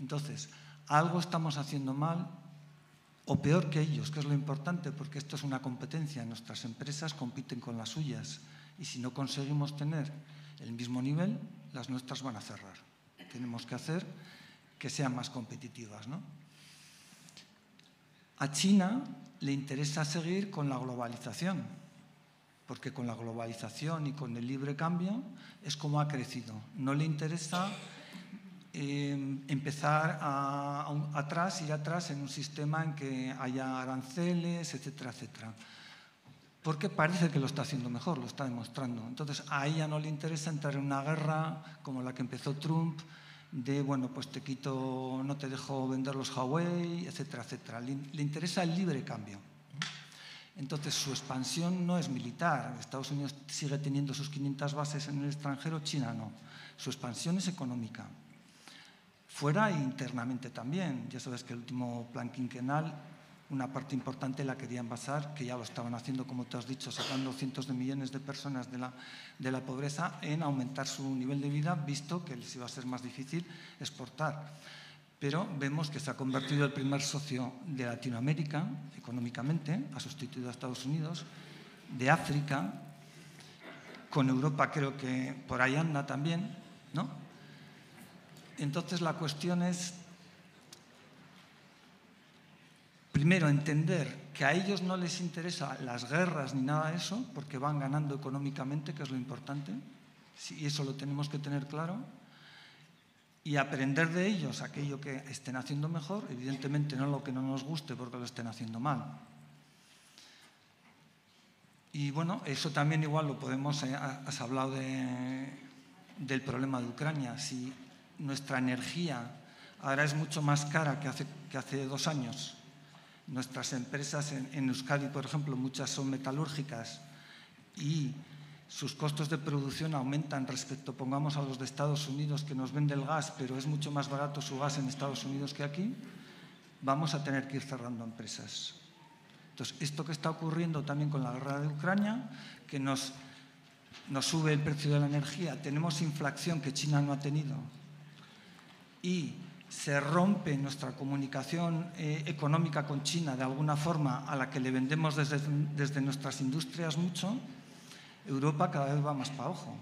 Entonces, algo estamos haciendo mal o peor que ellos, que es lo importante, porque esto es una competencia. Nuestras empresas compiten con las suyas y si no conseguimos tener el mismo nivel, las nuestras van a cerrar. Tenemos que hacer que sean más competitivas. A China le interesa seguir con la globalización, porque con la globalización y con el libre cambio es como ha crecido. No le interesa Em, empezar a, atrás, y atrás en un sistema en que haya aranceles, etcétera, etcétera. Porque parece que lo está haciendo mejor, lo está demostrando. Entonces, a ella no le interesa entrar en una guerra como la que empezó Trump, de, bueno, pues te quito, no te dejo vender los Huawei, etcétera, etcétera. le interesa el libre cambio. Entonces, su expansión no es militar. Estados Unidos sigue teniendo sus 500 bases en el extranjero, China no. Su expansión es económica fuera e internamente también. Ya sabes que el último plan quinquenal, una parte importante la querían basar, que ya lo estaban haciendo, como te has dicho, sacando cientos de millones de personas de la, de la pobreza, en aumentar su nivel de vida, visto que les iba a ser más difícil exportar. Pero vemos que se ha convertido el primer socio de Latinoamérica económicamente, ha sustituido a Estados Unidos, de África, con Europa creo que por ahí anda también, ¿no? Entonces la cuestión es, primero, entender que a ellos no les interesa las guerras ni nada de eso, porque van ganando económicamente, que es lo importante, y eso lo tenemos que tener claro, y aprender de ellos aquello que estén haciendo mejor, evidentemente no lo que no nos guste porque lo estén haciendo mal. Y bueno, eso también igual lo podemos, eh, has hablado del problema de Ucrania, si nuestra energía ahora es mucho más cara que hace, dos años. Nuestras empresas en, Euskadi, por ejemplo, muchas son metalúrgicas y sus costos de producción aumentan respecto, pongamos, a los de Estados Unidos, que nos vende el gas, pero es mucho más barato su gas en Estados Unidos que aquí, vamos a tener que ir cerrando empresas. Entonces, esto que está ocurriendo también con la guerra de Ucrania, que nos sube el precio de la energía, tenemos inflación que China no ha tenido, y se rompe nuestra comunicación eh, económica con China de alguna forma a la que le vendemos desde, desde nuestras industrias mucho, Europa cada vez va más para ojo.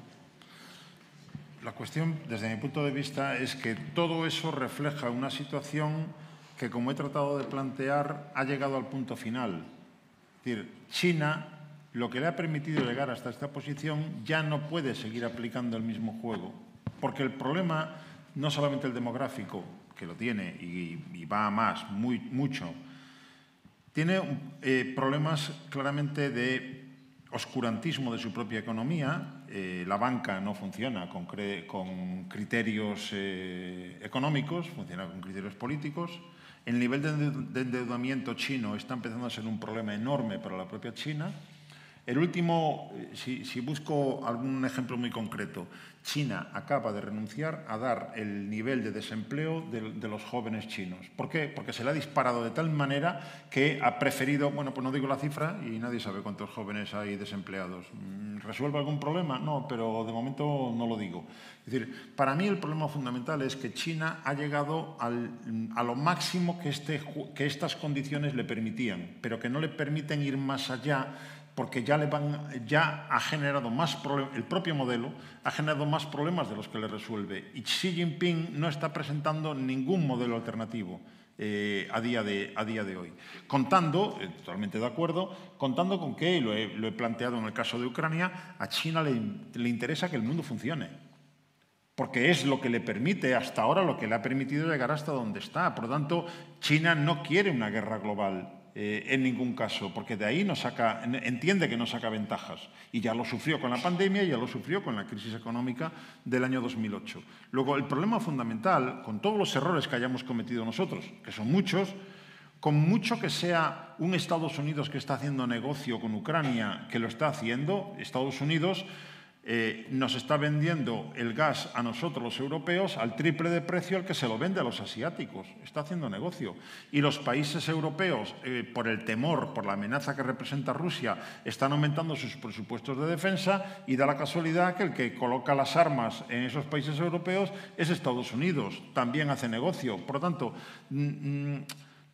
La cuestión, desde mi punto de vista, es que todo eso refleja una situación que, como he tratado de plantear, ha llegado al punto final. Es decir, China, lo que le ha permitido llegar hasta esta posición, ya no puede seguir aplicando el mismo juego. Porque el problema no solamente el demográfico, que lo tiene y, va a más, muy, mucho, tiene eh, problemas claramente de oscurantismo de su propia economía. Eh, la banca no funciona con, criterios eh, económicos, funciona con criterios políticos. El nivel de endeudamiento chino está empezando a ser un problema enorme para la propia China. El último, si busco algún ejemplo muy concreto, China acaba de renunciar a dar el nivel de desempleo de, los jóvenes chinos. ¿Por qué? Porque se le ha disparado de tal manera que ha preferido, bueno, pues no digo la cifra y nadie sabe cuántos jóvenes hay desempleados. Mm, ¿Resuelve algún problema? No, pero de momento no lo digo. Es decir, para mí el problema fundamental es que China ha llegado a lo máximo este que estas condiciones le permitían, pero que no le permiten ir más allá porque ya, le van, ya ha generado más problemas, el propio modelo ha generado más problemas de los que le resuelve. Y Xi Jinping no está presentando ningún modelo alternativo. Eh, a, día de, a día de hoy. Contando, eh, totalmente de acuerdo, contando con que, y lo he, planteado en el caso de Ucrania, a China le, le, interesa que el mundo funcione, porque es lo que le permite hasta ahora, lo que le ha permitido llegar hasta donde está. Por lo tanto, China no quiere una guerra global. Eh, en ningún caso, porque de ahí no saca, entiende que no saca ventajas. Y ya lo sufrió con la pandemia, y ya lo sufrió con la crisis económica del año 2008. Luego, el problema fundamental, con todos los errores que hayamos cometido nosotros, que son muchos, con mucho que sea un Estados Unidos que está haciendo negocio con Ucrania, que lo está haciendo, Estados Unidos eh, nos está vendiendo el gas a nosotros los europeos al triple de precio al que se lo vende a los asiáticos. Está haciendo negocio. Y los países europeos, eh, por el temor, por la amenaza que representa Rusia, están aumentando sus presupuestos de defensa y da la casualidad que el que coloca las armas en esos países europeos es Estados Unidos. También hace negocio. Por lo tanto... Mm, mm,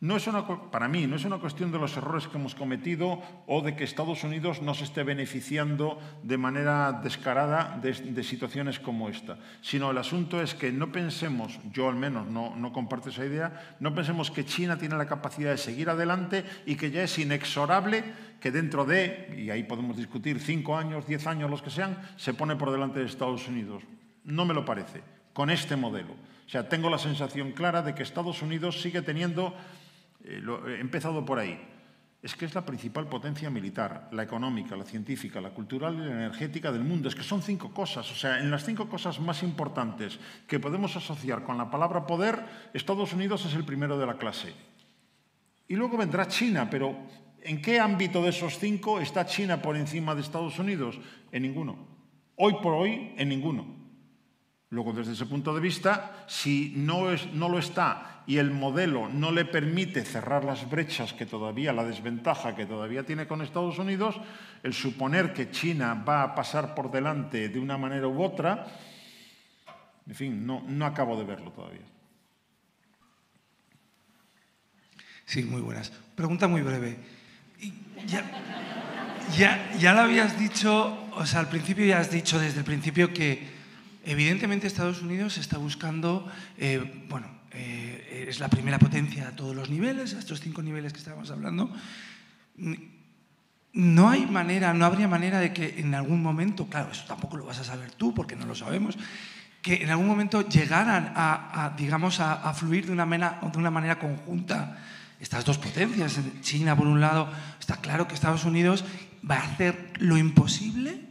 no es una, para mí, no es una cuestión de los errores que hemos cometido o de que Estados Unidos no se esté beneficiando de manera descarada de, situaciones como esta, sino el asunto es que no pensemos, yo al menos no, no comparto esa idea, no pensemos que China tiene la capacidad de seguir adelante y que ya es inexorable que dentro de, y ahí podemos discutir, cinco años, diez años, los que sean, se pone por delante de Estados Unidos. No me lo parece, con este modelo. O sea, tengo la sensación clara de que Estados Unidos sigue teniendo eh, eh, he empezado por ahí. Es que es la principal potencia militar, la económica, la científica, la cultural y la energética del mundo. Es que son cinco cosas. O sea, en las cinco cosas más importantes que podemos asociar con la palabra poder, Estados Unidos es el primero de la clase. Y luego vendrá China, pero ¿en qué ámbito de esos cinco está China por encima de Estados Unidos? En ninguno. Hoy por hoy, en ninguno. Luego, desde ese punto de vista, si no, es, no lo está y el modelo no le permite cerrar las brechas que todavía, la desventaja que todavía tiene con Estados Unidos, el suponer que China va a pasar por delante de una manera u otra, en fin, no, no acabo de verlo todavía. Sí, muy buenas. Pregunta muy breve. Ya, ya, lo habías dicho, o sea, al principio ya has dicho desde el principio que evidentemente Estados Unidos está buscando, eh, bueno, eh, es la primera potencia a todos los niveles, a estos cinco niveles que estábamos hablando, no hay manera, no habría manera de que en algún momento, claro, eso tampoco lo vas a saber tú porque no lo sabemos, que en algún momento llegaran a, digamos, a, a, fluir de una, de una manera conjunta estas dos potencias. China, por un lado, está claro que Estados Unidos va a hacer lo imposible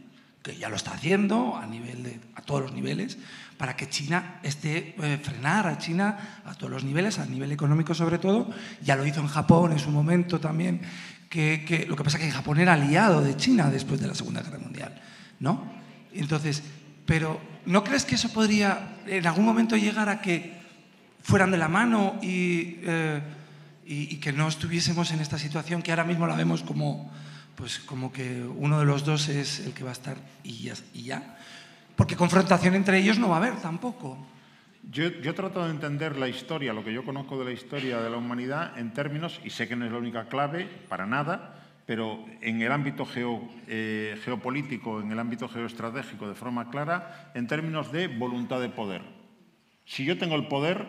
que ya lo está haciendo a, nivel de, a todos los niveles, para que China esté, eh, frenar a China a todos los niveles, a nivel económico sobre todo. Ya lo hizo en Japón en su momento también, que, lo que pasa es que Japón era aliado de China después de la Segunda Guerra Mundial, ¿no? Entonces, pero ¿no crees que eso podría en algún momento llegar a que fueran de la mano y, eh, y, y que no estuviésemos en esta situación que ahora mismo la vemos como pues como que uno de los dos es el que va a estar y ya. Porque confrontación entre ellos no va a haber tampoco. Yo, yo trato de entender la historia, lo que yo conozco de la historia de la humanidad en términos, y sé que no es la única clave, para nada, pero en el ámbito eh, geopolítico, en el ámbito geoestratégico, de forma clara, en términos de voluntad de poder. Si yo tengo el poder,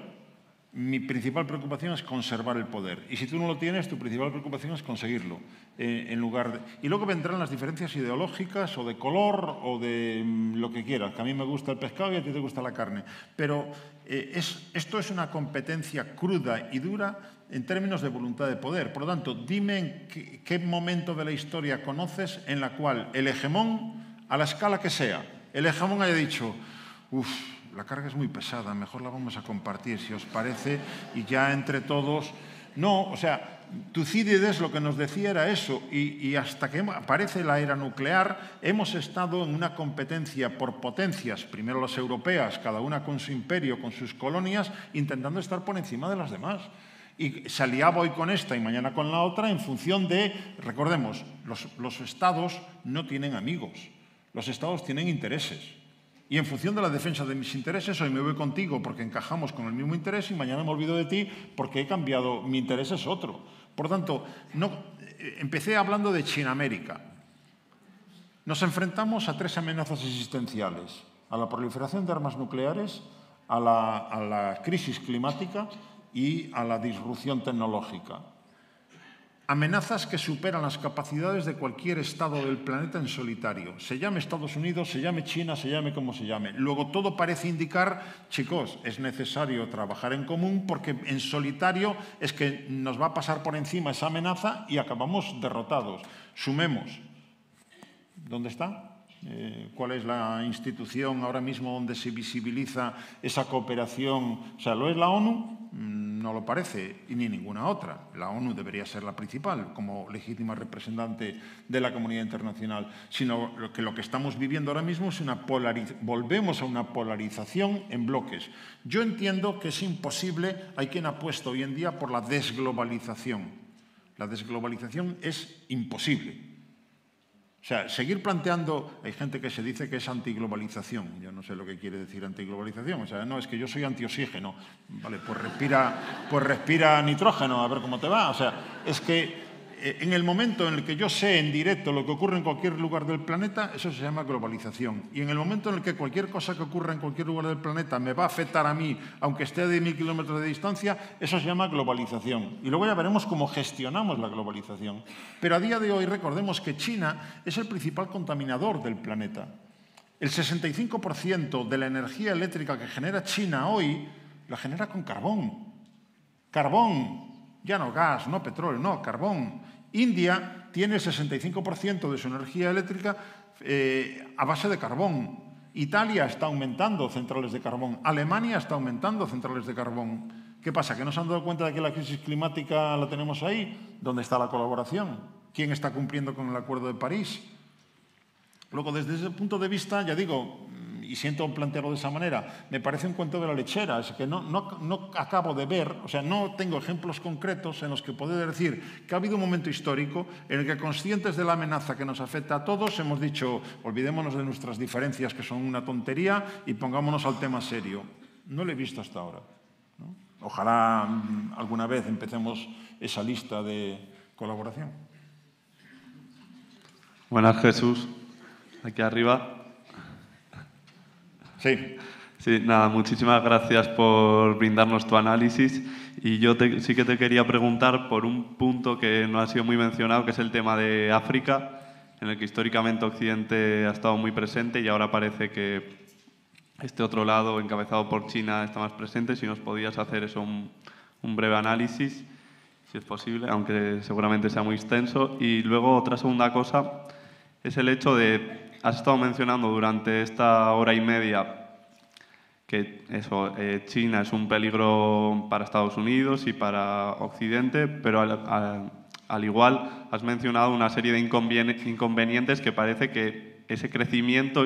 mi principal preocupación es conservar el poder. Y si tú no lo tienes, tu principal preocupación es conseguirlo. Eh, en lugar Y luego vendrán las diferencias ideológicas o de color o de mm, lo que quieras, que a mí me gusta el pescado y a ti te gusta la carne. Pero eh, esto es una competencia cruda y dura en términos de voluntad de poder. Por lo tanto, dime qué, momento de la historia conoces en la cual el hegemón, a la escala que sea, el hegemón haya dicho, la carga es muy pesada, mejor la vamos a compartir, si os parece, y ya entre todos... No, o sea, Tucídides lo que nos decía era eso, y, hasta que aparece la era nuclear hemos estado en una competencia por potencias, primero las europeas, cada una con su imperio, con sus colonias, intentando estar por encima de las demás. Y salía hoy con esta y mañana con la otra en función de, recordemos, los, los estados no tienen amigos, los estados tienen intereses. Y en función de la defensa de mis intereses, hoy me voy contigo porque encajamos con el mismo interés y mañana me olvido de ti porque he cambiado, mi interés es otro. Por tanto, no, eh, empecé hablando de China América. Nos enfrentamos a tres amenazas existenciales, a la proliferación de armas nucleares, a la crisis climática y a la disrupción tecnológica. Amenazas que superan las capacidades de cualquier Estado del planeta en solitario. Se llame Estados Unidos, se llame China, se llame como se llame. Luego todo parece indicar, chicos, es necesario trabajar en común porque en solitario es que nos va a pasar por encima esa amenaza y acabamos derrotados. Sumemos. ¿Dónde está? Eh, cuál es la institución ahora mismo donde se visibiliza esa cooperación. O sea, ¿lo es la ONU? Mm, no lo parece, y ni ninguna otra. La ONU debería ser la principal como legítima representante de la comunidad internacional, sino que lo que estamos viviendo ahora mismo es una polarización, volvemos a una polarización en bloques. Yo entiendo que es imposible, hay quien apuesta hoy en día por la desglobalización. La desglobalización es imposible o sea, seguir planteando, hay gente que se dice que es antiglobalización, yo no sé lo que quiere decir antiglobalización, o sea, no, es que yo soy antioxígeno, vale, pues respira, pues respira nitrógeno, a ver cómo te va, o sea, es que eh, en el momento en el que yo sé en directo lo que ocurre en cualquier lugar del planeta, eso se llama globalización. Y en el momento en el que cualquier cosa que ocurra en cualquier lugar del planeta me va a afectar a mí, aunque esté a mil kilómetros de distancia, eso se llama globalización. Y luego ya veremos cómo gestionamos la globalización. Pero a día de hoy recordemos que China es el principal contaminador del planeta. El 65% de la energía eléctrica que genera China hoy la genera con carbón. Carbón, ya no gas, no petróleo, no carbón. India tiene el 65% de su energía eléctrica eh, a base de carbón. Italia está aumentando centrales de carbón. Alemania está aumentando centrales de carbón. ¿Qué pasa? ¿Que no se han dado cuenta de que la crisis climática la tenemos ahí? ¿Dónde está la colaboración? ¿Quién está cumpliendo con el Acuerdo de París? Luego, desde ese punto de vista, ya digo, y siento plantearlo de esa manera, me parece un cuento de la lechera, es que no, no, acabo de ver, o sea, no tengo ejemplos concretos en los que poder decir que ha habido un momento histórico en el que conscientes de la amenaza que nos afecta a todos, hemos dicho, olvidémonos de nuestras diferencias que son una tontería y pongámonos al tema serio. No lo he visto hasta ahora. Ojalá mm, alguna vez empecemos esa lista de colaboración. Buenas, Jesús. Aquí arriba. Sí. Sí, nada, muchísimas gracias por brindarnos tu análisis. Y yo sí que te quería preguntar por un punto que no ha sido muy mencionado, que es el tema de África, en el que históricamente Occidente ha estado muy presente y ahora parece que este otro lado, encabezado por China, está más presente. Si nos podías hacer eso, un breve análisis, si es posible, aunque seguramente sea muy extenso. Y luego otra segunda cosa es el hecho de has estado mencionando durante esta hora y media que eh, China es un peligro para Estados Unidos y para Occidente, pero al, igual has mencionado una serie de inconvenientes que parece que ese crecimiento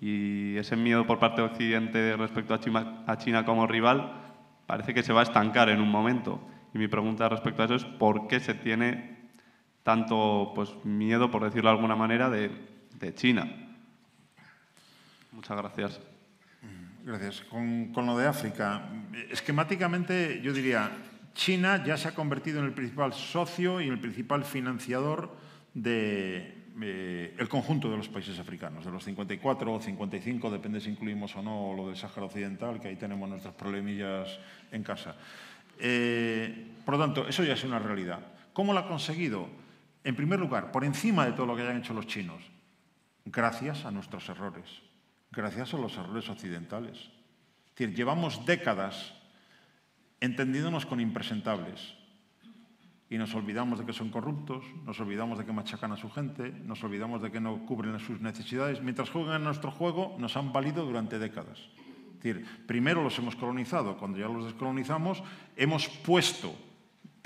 y ese miedo por parte de Occidente respecto a China, como rival parece que se va a estancar en un momento. Y mi pregunta respecto a eso es por qué se tiene tanto pues, miedo, por decirlo de alguna manera, de de China. Muchas gracias. Gracias. Con, lo de África, esquemáticamente yo diría, China ya se ha convertido en el principal socio y en el principal financiador de, eh, conjunto de los países africanos, de los 54 o 55, depende si incluimos o no lo del Sáhara Occidental, que ahí tenemos nuestras problemillas en casa. Eh, por lo tanto, eso ya es una realidad. ¿Cómo lo ha conseguido? En primer lugar, por encima de todo lo que hayan hecho los chinos gracias a nuestros errores, gracias a los errores occidentales. Es decir, llevamos décadas entendiéndonos con impresentables y nos olvidamos de que son corruptos, nos olvidamos de que machacan a su gente, nos olvidamos de que no cubren sus necesidades. Mientras juegan nuestro juego, nos han valido durante décadas. decir, primero los hemos colonizado, cuando ya los descolonizamos, hemos puesto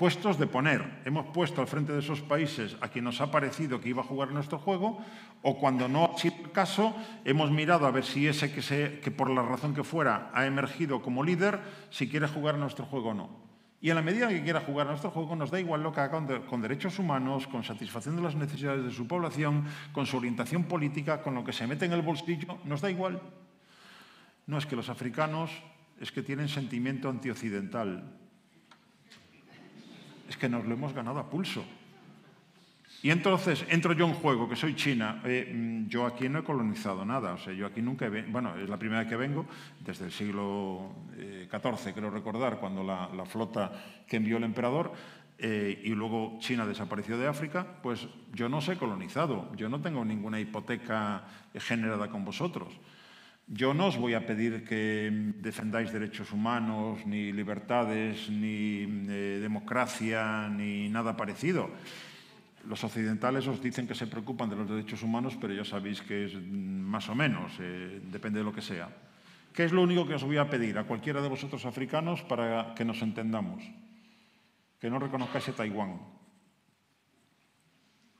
puestos de poner. Hemos puesto al frente de esos países a quien nos ha parecido que iba a jugar nuestro juego o cuando no ha sido el caso, hemos mirado a ver si ese que, por la razón que fuera ha emergido como líder, si quiere jugar nuestro juego o no. Y a la medida que quiera jugar nuestro juego, nos da igual lo que haga con, derechos humanos, con satisfacción de las necesidades de su población, con su orientación política, con lo que se mete en el bolsillo, nos da igual. No es que los africanos es que tienen sentimiento antioccidental, es que nos lo hemos ganado a pulso. Y entonces entro yo en juego, que soy china. Eh, yo aquí no he colonizado nada, o sea, yo aquí nunca he Bueno, es la primera vez que vengo, desde el siglo XIV, eh, quiero creo recordar, cuando la, flota que envió el emperador eh, y luego China desapareció de África, pues yo no os he colonizado, yo no tengo ninguna hipoteca generada con vosotros. Yo no os voy a pedir que defendáis derechos humanos, ni libertades, ni eh, democracia, ni nada parecido. Los occidentales os dicen que se preocupan de los derechos humanos, pero ya sabéis que es más o menos, eh, depende de lo que sea. ¿Qué es lo único que os voy a pedir a cualquiera de vosotros africanos para que nos entendamos? Que no reconozcáis a Taiwán,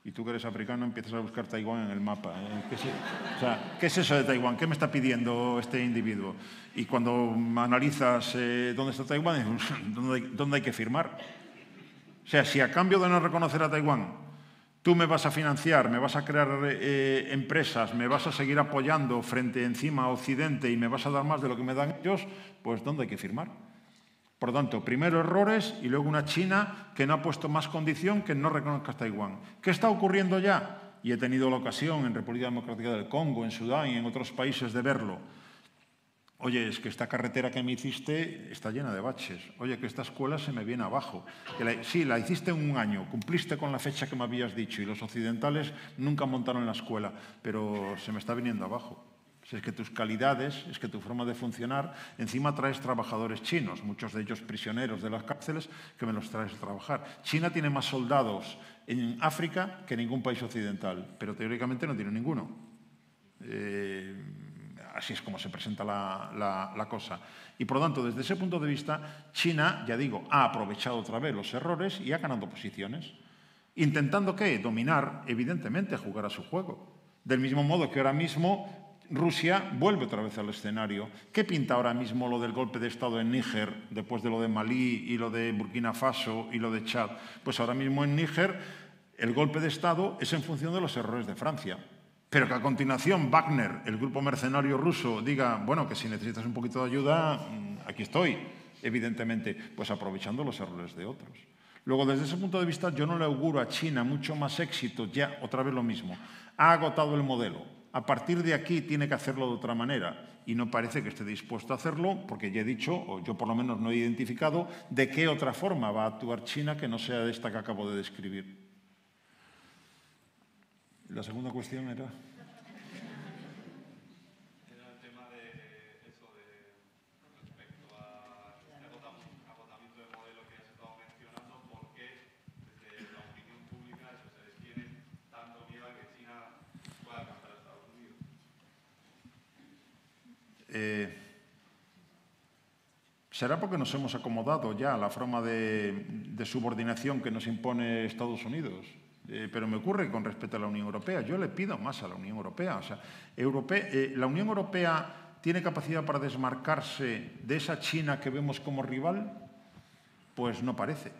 y tú que eres africano empiezas a buscar Taiwán en el mapa. ¿eh? ¿Qué, es, e-? o sea, ¿Qué, es, eso de Taiwán? ¿Qué me está pidiendo este individuo? Y cuando analizas eh, dónde está Taiwán, ¿dónde, ¿dónde hay que firmar? O sea, si a cambio de no reconocer a Taiwán, tú me vas a financiar, me vas a crear eh, empresas, me vas a seguir apoyando frente encima a Occidente y me vas a dar más de lo que me dan ellos, pues ¿dónde hay que firmar? Por lo tanto, primero errores y luego una China que no ha puesto más condición que no reconozca Taiwán. ¿Qué está ocurriendo ya? Y he tenido la ocasión en República Democrática del Congo, en Sudán y en otros países de verlo. Oye, es que esta carretera que me hiciste está llena de baches. Oye, que esta escuela se me viene abajo. sí, la hiciste en un año, cumpliste con la fecha que me habías dicho y los occidentales nunca montaron la escuela, pero se me está viniendo abajo es que tus calidades, es que tu forma de funcionar, encima traes trabajadores chinos, muchos de ellos prisioneros de las cárceles, que me los traes a trabajar. China tiene más soldados en África que ningún país occidental, pero teóricamente no tiene ninguno. Eh, así es como se presenta la, la cosa. Y por lo tanto, desde ese punto de vista, China, ya digo, ha aprovechado otra vez los errores y ha ganado posiciones. ¿Intentando qué? Dominar, evidentemente, jugar a su juego. Del mismo modo que ahora mismo Rusia vuelve otra vez al escenario. ¿Qué pinta ahora mismo lo del golpe de Estado en Níger, después de lo de Malí y lo de Burkina Faso y lo de Chad? Pues ahora mismo en Níger el golpe de Estado es en función de los errores de Francia. Pero que a continuación Wagner, el grupo mercenario ruso, diga, bueno, que si necesitas un poquito de ayuda, mm, aquí estoy, evidentemente, pues aprovechando los errores de otros. Luego, desde ese punto de vista, yo no le auguro a China mucho más éxito, ya otra vez lo mismo. Ha agotado el modelo, a partir de aquí tiene que hacerlo de otra manera. Y no parece que esté dispuesto a hacerlo, porque ya he dicho, o yo por lo menos no he identificado, de qué otra forma va a actuar China que no sea esta que acabo de describir. La segunda cuestión era... Eh, ¿Será porque nos hemos acomodado ya a la forma de, subordinación que nos impone Estados Unidos? Eh, pero me ocurre con respecto a la Unión Europea. Yo le pido más a la Unión Europea. sea, eh, la Unión Europea tiene capacidad para desmarcarse de esa China que vemos como rival. Pues no parece.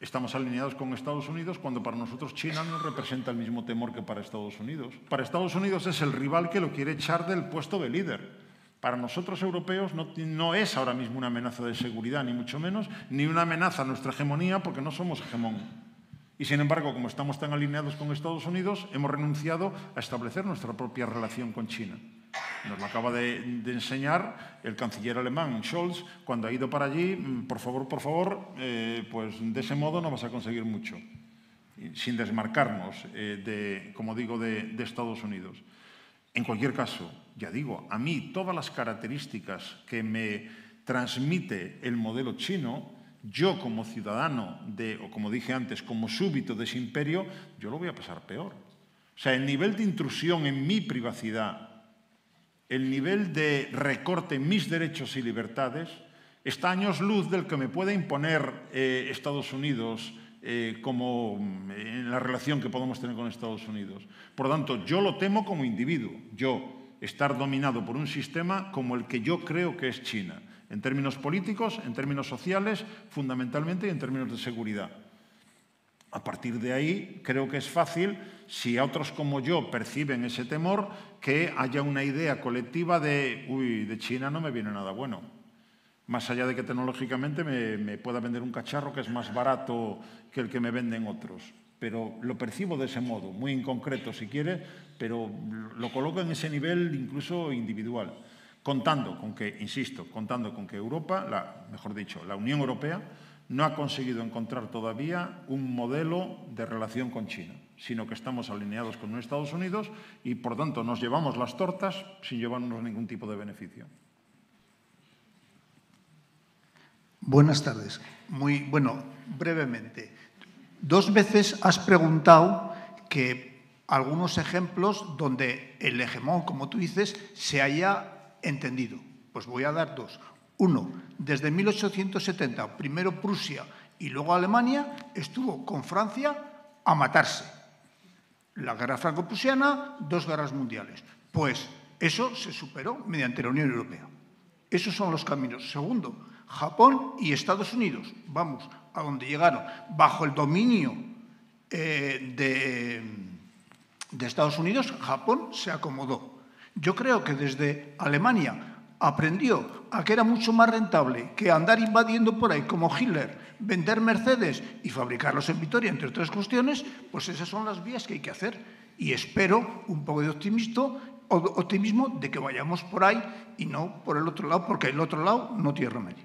Estamos alineados con Estados Unidos cuando para nosotros China no representa el mismo temor que para Estados Unidos. Para Estados Unidos es el rival que lo quiere echar del puesto de líder para nosotros europeos no, es ahora mismo una amenaza de seguridad, ni mucho menos, ni una amenaza a nuestra hegemonía, porque no somos hegemón. Y sin embargo, como estamos tan alineados con Estados Unidos, hemos renunciado a establecer nuestra propia relación con China. Nos lo acaba de, enseñar el canciller alemán Scholz cuando ha ido para allí, mm, por favor, por favor, eh, pues de ese modo no vas a conseguir mucho, sin desmarcarnos, eh, de, como digo, de, de Estados Unidos. En cualquier caso, ya digo, a mí todas las características que me transmite el modelo chino, yo como ciudadano de, o como dije antes, como súbito de ese imperio, yo lo voy a pasar peor. O sea, el nivel de intrusión en mi privacidad, el nivel de recorte en mis derechos y libertades, está años luz del que me puede imponer eh, Estados Unidos eh, como mm, en la relación que podemos tener con Estados Unidos. Por lo tanto, yo lo temo como individuo, yo estar dominado por un sistema como el que yo creo que es China, en términos políticos, en términos sociales, fundamentalmente y en términos de seguridad. A partir de ahí, creo que es fácil, si a otros como yo perciben ese temor, que haya una idea colectiva de, uy, de China no me viene nada bueno. Más allá de que tecnológicamente me, me pueda vender un cacharro que es más barato que el que me venden otros pero lo percibo de ese modo, muy en concreto si quiere, pero lo coloco en ese nivel incluso individual, contando con que, insisto, contando con que Europa, la, mejor dicho, la Unión Europea, no ha conseguido encontrar todavía un modelo de relación con China, sino que estamos alineados con Estados Unidos y, por tanto, nos llevamos las tortas sin llevarnos ningún tipo de beneficio. Buenas tardes. Muy bueno, brevemente. Dos veces has preguntado que algunos ejemplos donde el hegemón, como tú dices, se haya entendido. Pues voy a dar dos. Uno, desde 1870, primero Prusia y luego Alemania, estuvo con Francia a matarse. La guerra franco-prusiana, dos guerras mundiales. Pues eso se superó mediante la Unión Europea. Esos son los caminos. Segundo, Japón y Estados Unidos. Vamos, a donde llegaron, bajo el dominio eh, de, Estados Unidos, Japón se acomodó. Yo creo que desde Alemania aprendió a que era mucho más rentable que andar invadiendo por ahí como Hitler, vender Mercedes y fabricarlos en Vitoria, entre otras cuestiones, pues esas son las vías que hay que hacer. Y espero un poco de optimismo, optimismo de que vayamos por ahí y no por el otro lado, porque el otro lado no tiene remedio.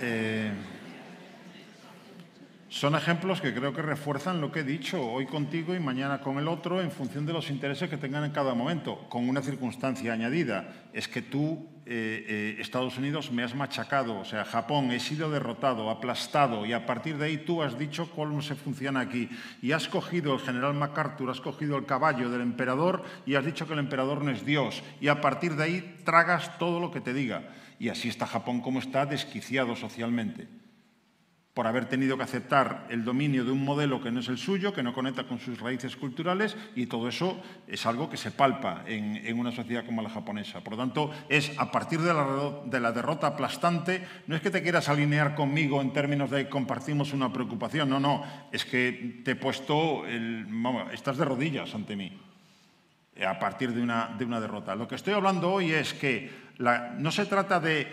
Eh, son ejemplos que creo que refuerzan lo que he dicho hoy contigo y mañana con el otro en función de los intereses que tengan en cada momento, con una circunstancia añadida. Es que tú, eh, eh, Estados Unidos, me has machacado, o sea, Japón, he sido derrotado, aplastado, y a partir de ahí tú has dicho cómo se funciona aquí. Y has cogido el general MacArthur, has cogido el caballo del emperador y has dicho que el emperador no es Dios. Y a partir de ahí tragas todo lo que te diga. Y así está Japón como está, desquiciado socialmente, por haber tenido que aceptar el dominio de un modelo que no es el suyo, que no conecta con sus raíces culturales, y todo eso es algo que se palpa en, una sociedad como la japonesa. Por lo tanto, es a partir de la, derrota aplastante, no es que te quieras alinear conmigo en términos de compartimos una preocupación, no, no, es que te he puesto, el, vamos, estás de rodillas ante mí a partir de una, de una derrota. Lo que estoy hablando hoy es que no se trata de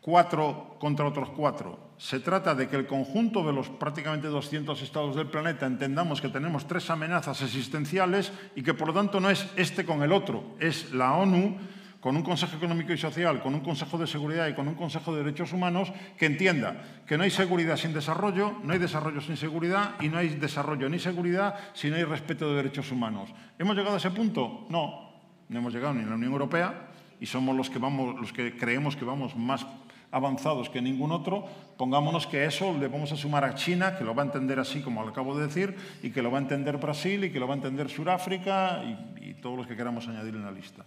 cuatro contra otros cuatro, se trata de que el conjunto de los prácticamente 200 estados del planeta entendamos que tenemos tres amenazas existenciales y que por lo tanto no es este con el otro, es la ONU con un Consejo Económico y Social, con un Consejo de Seguridad y con un Consejo de Derechos Humanos que entienda que no hay seguridad sin desarrollo, no hay desarrollo sin seguridad y no hay desarrollo ni seguridad si no hay respeto de derechos humanos. ¿Hemos llegado a ese punto? No, no hemos llegado ni en la Unión Europea, y somos los que, vamos, los que creemos que vamos más avanzados que ningún otro, pongámonos que eso le vamos a sumar a China, que lo va a entender así como lo acabo de decir, y que lo va a entender Brasil, y que lo va a entender Sudáfrica, y, y todos los que queramos añadir en la lista.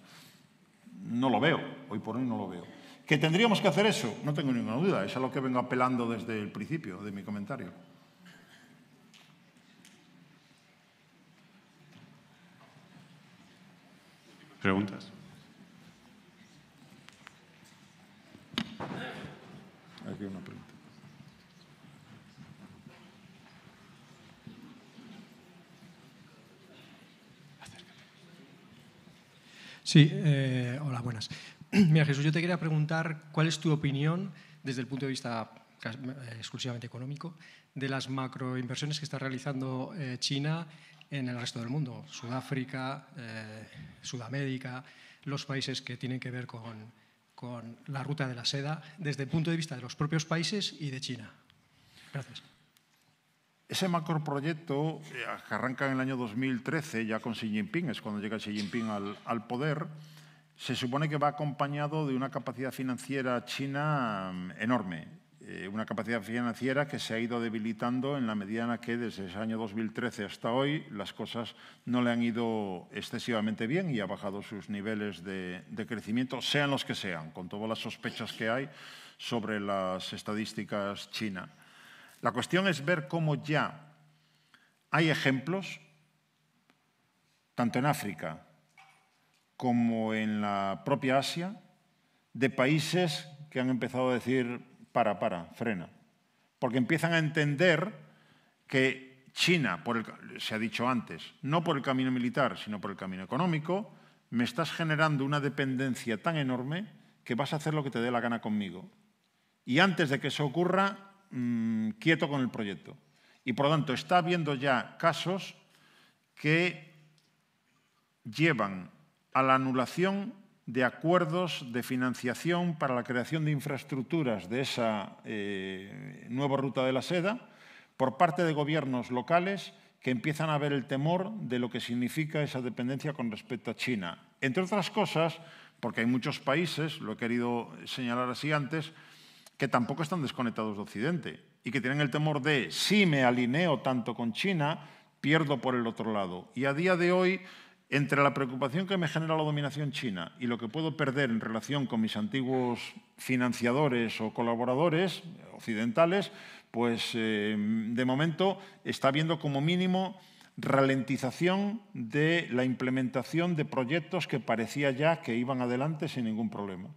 No lo veo, hoy por hoy no lo veo. ¿Que tendríamos que hacer eso? No tengo ninguna duda, es a lo que vengo apelando desde el principio de mi comentario. ¿Preguntas? Aquí una pregunta. Sí, eh, hola, buenas. Mira, Jesús, yo te quería preguntar cuál es tu opinión desde el punto de vista eh, exclusivamente económico de las macroinversiones que está realizando eh, China en el resto del mundo, Sudáfrica, Sudamérica, los países que tienen que ver con, con la ruta de la seda desde el punto de vista de los propios países y de China. Gracias. Ese macroproyecto eh, que arranca en el año 2013 ya con Xi Jinping, es cuando llega Xi Jinping al, al poder, se supone que va acompañado de una capacidad financiera china mm, enorme. Eh, una capacidad financiera que se ha ido debilitando en la medida en que desde el año 2013 hasta hoy las cosas no le han ido excesivamente bien y ha bajado sus niveles de, de crecimiento, sean los que sean, con todas las sospechas que hay sobre las estadísticas china La cuestión es ver cómo ya hay ejemplos, tanto en África como en la propia Asia, de países que han empezado a decir, para, para, frena. Porque empiezan a entender que China, por se ha dicho antes, no por el camino militar, sino por el camino económico, me estás generando una dependencia tan enorme que vas a hacer lo que te dé la gana conmigo. Y antes de que eso ocurra, mm, quieto con el proyecto. Y por lo tanto, está habiendo ya casos que llevan a la anulación de acuerdos de financiación para la creación de infraestructuras de esa eh, nueva ruta de la seda por parte de gobiernos locales que empiezan a ver el temor de lo que significa esa dependencia con respecto a China. Entre otras cosas, porque hay muchos países, lo he querido señalar así antes, que tampoco están desconectados de Occidente y que tienen el temor de si me alineo tanto con China, pierdo por el otro lado. Y a día de hoy entre la preocupación que me genera la dominación china y lo que puedo perder en relación con mis antiguos financiadores o colaboradores occidentales, pues eh, de momento está habiendo como mínimo ralentización de la implementación de proyectos que parecía ya que iban adelante sin ningún problema.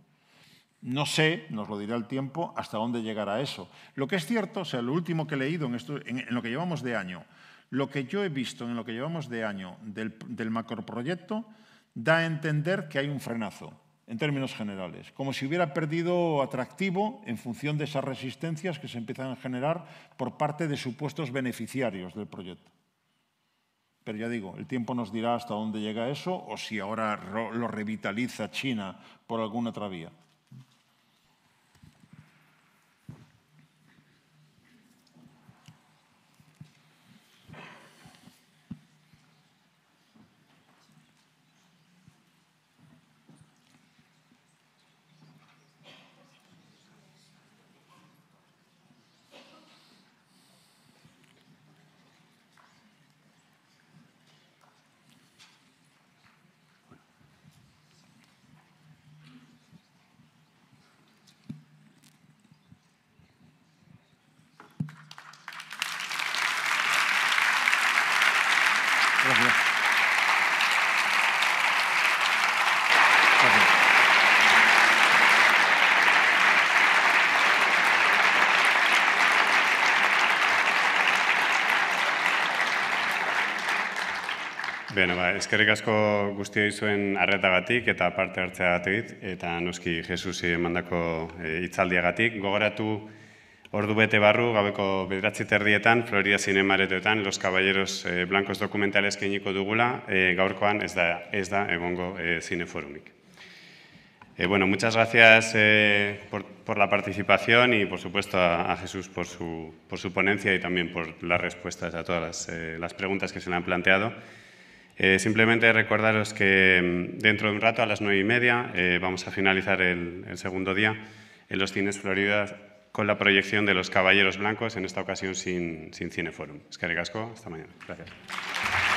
No sé, nos lo dirá el tiempo, hasta dónde llegará eso. Lo que es cierto, o sea, lo último que he leído en lo que llevamos de año, lo que yo he visto en lo que llevamos de año del, del macroproyecto da a entender que hay un frenazo, en términos generales, como si hubiera perdido atractivo en función de esas resistencias que se empiezan a generar por parte de supuestos beneficiarios del proyecto. Pero ya digo, el tiempo nos dirá hasta dónde llega eso o si ahora lo revitaliza China por alguna otra vía. Bueno, ba, eskerrik asko guztia izuen arretagatik eta parte hartzea gatik, eta noski Jesus emandako e, hitzaldiagatik itzaldiagatik. Gogoratu ordu bete barru, gabeko bedratzi terdietan, Florida Zinemaretoetan, Los Caballeros e, Blancos Documentales keiniko dugula, e, gaurkoan ez da, ez da egongo e, zineforumik. Eh, bueno, muchas gracias eh, por, la participación y, por supuesto, a, Jesús por su, por su ponencia y también por las respuestas a todas las, e, las preguntas que se le han planteado. Eh, simplemente recordaros que mm, dentro de un rato, a las nueve y media, eh, vamos a finalizar el, segundo día en los cines Florida con la proyección de Los Caballeros Blancos, en esta ocasión sin, sin Cineforum. Es que hasta mañana. Gracias.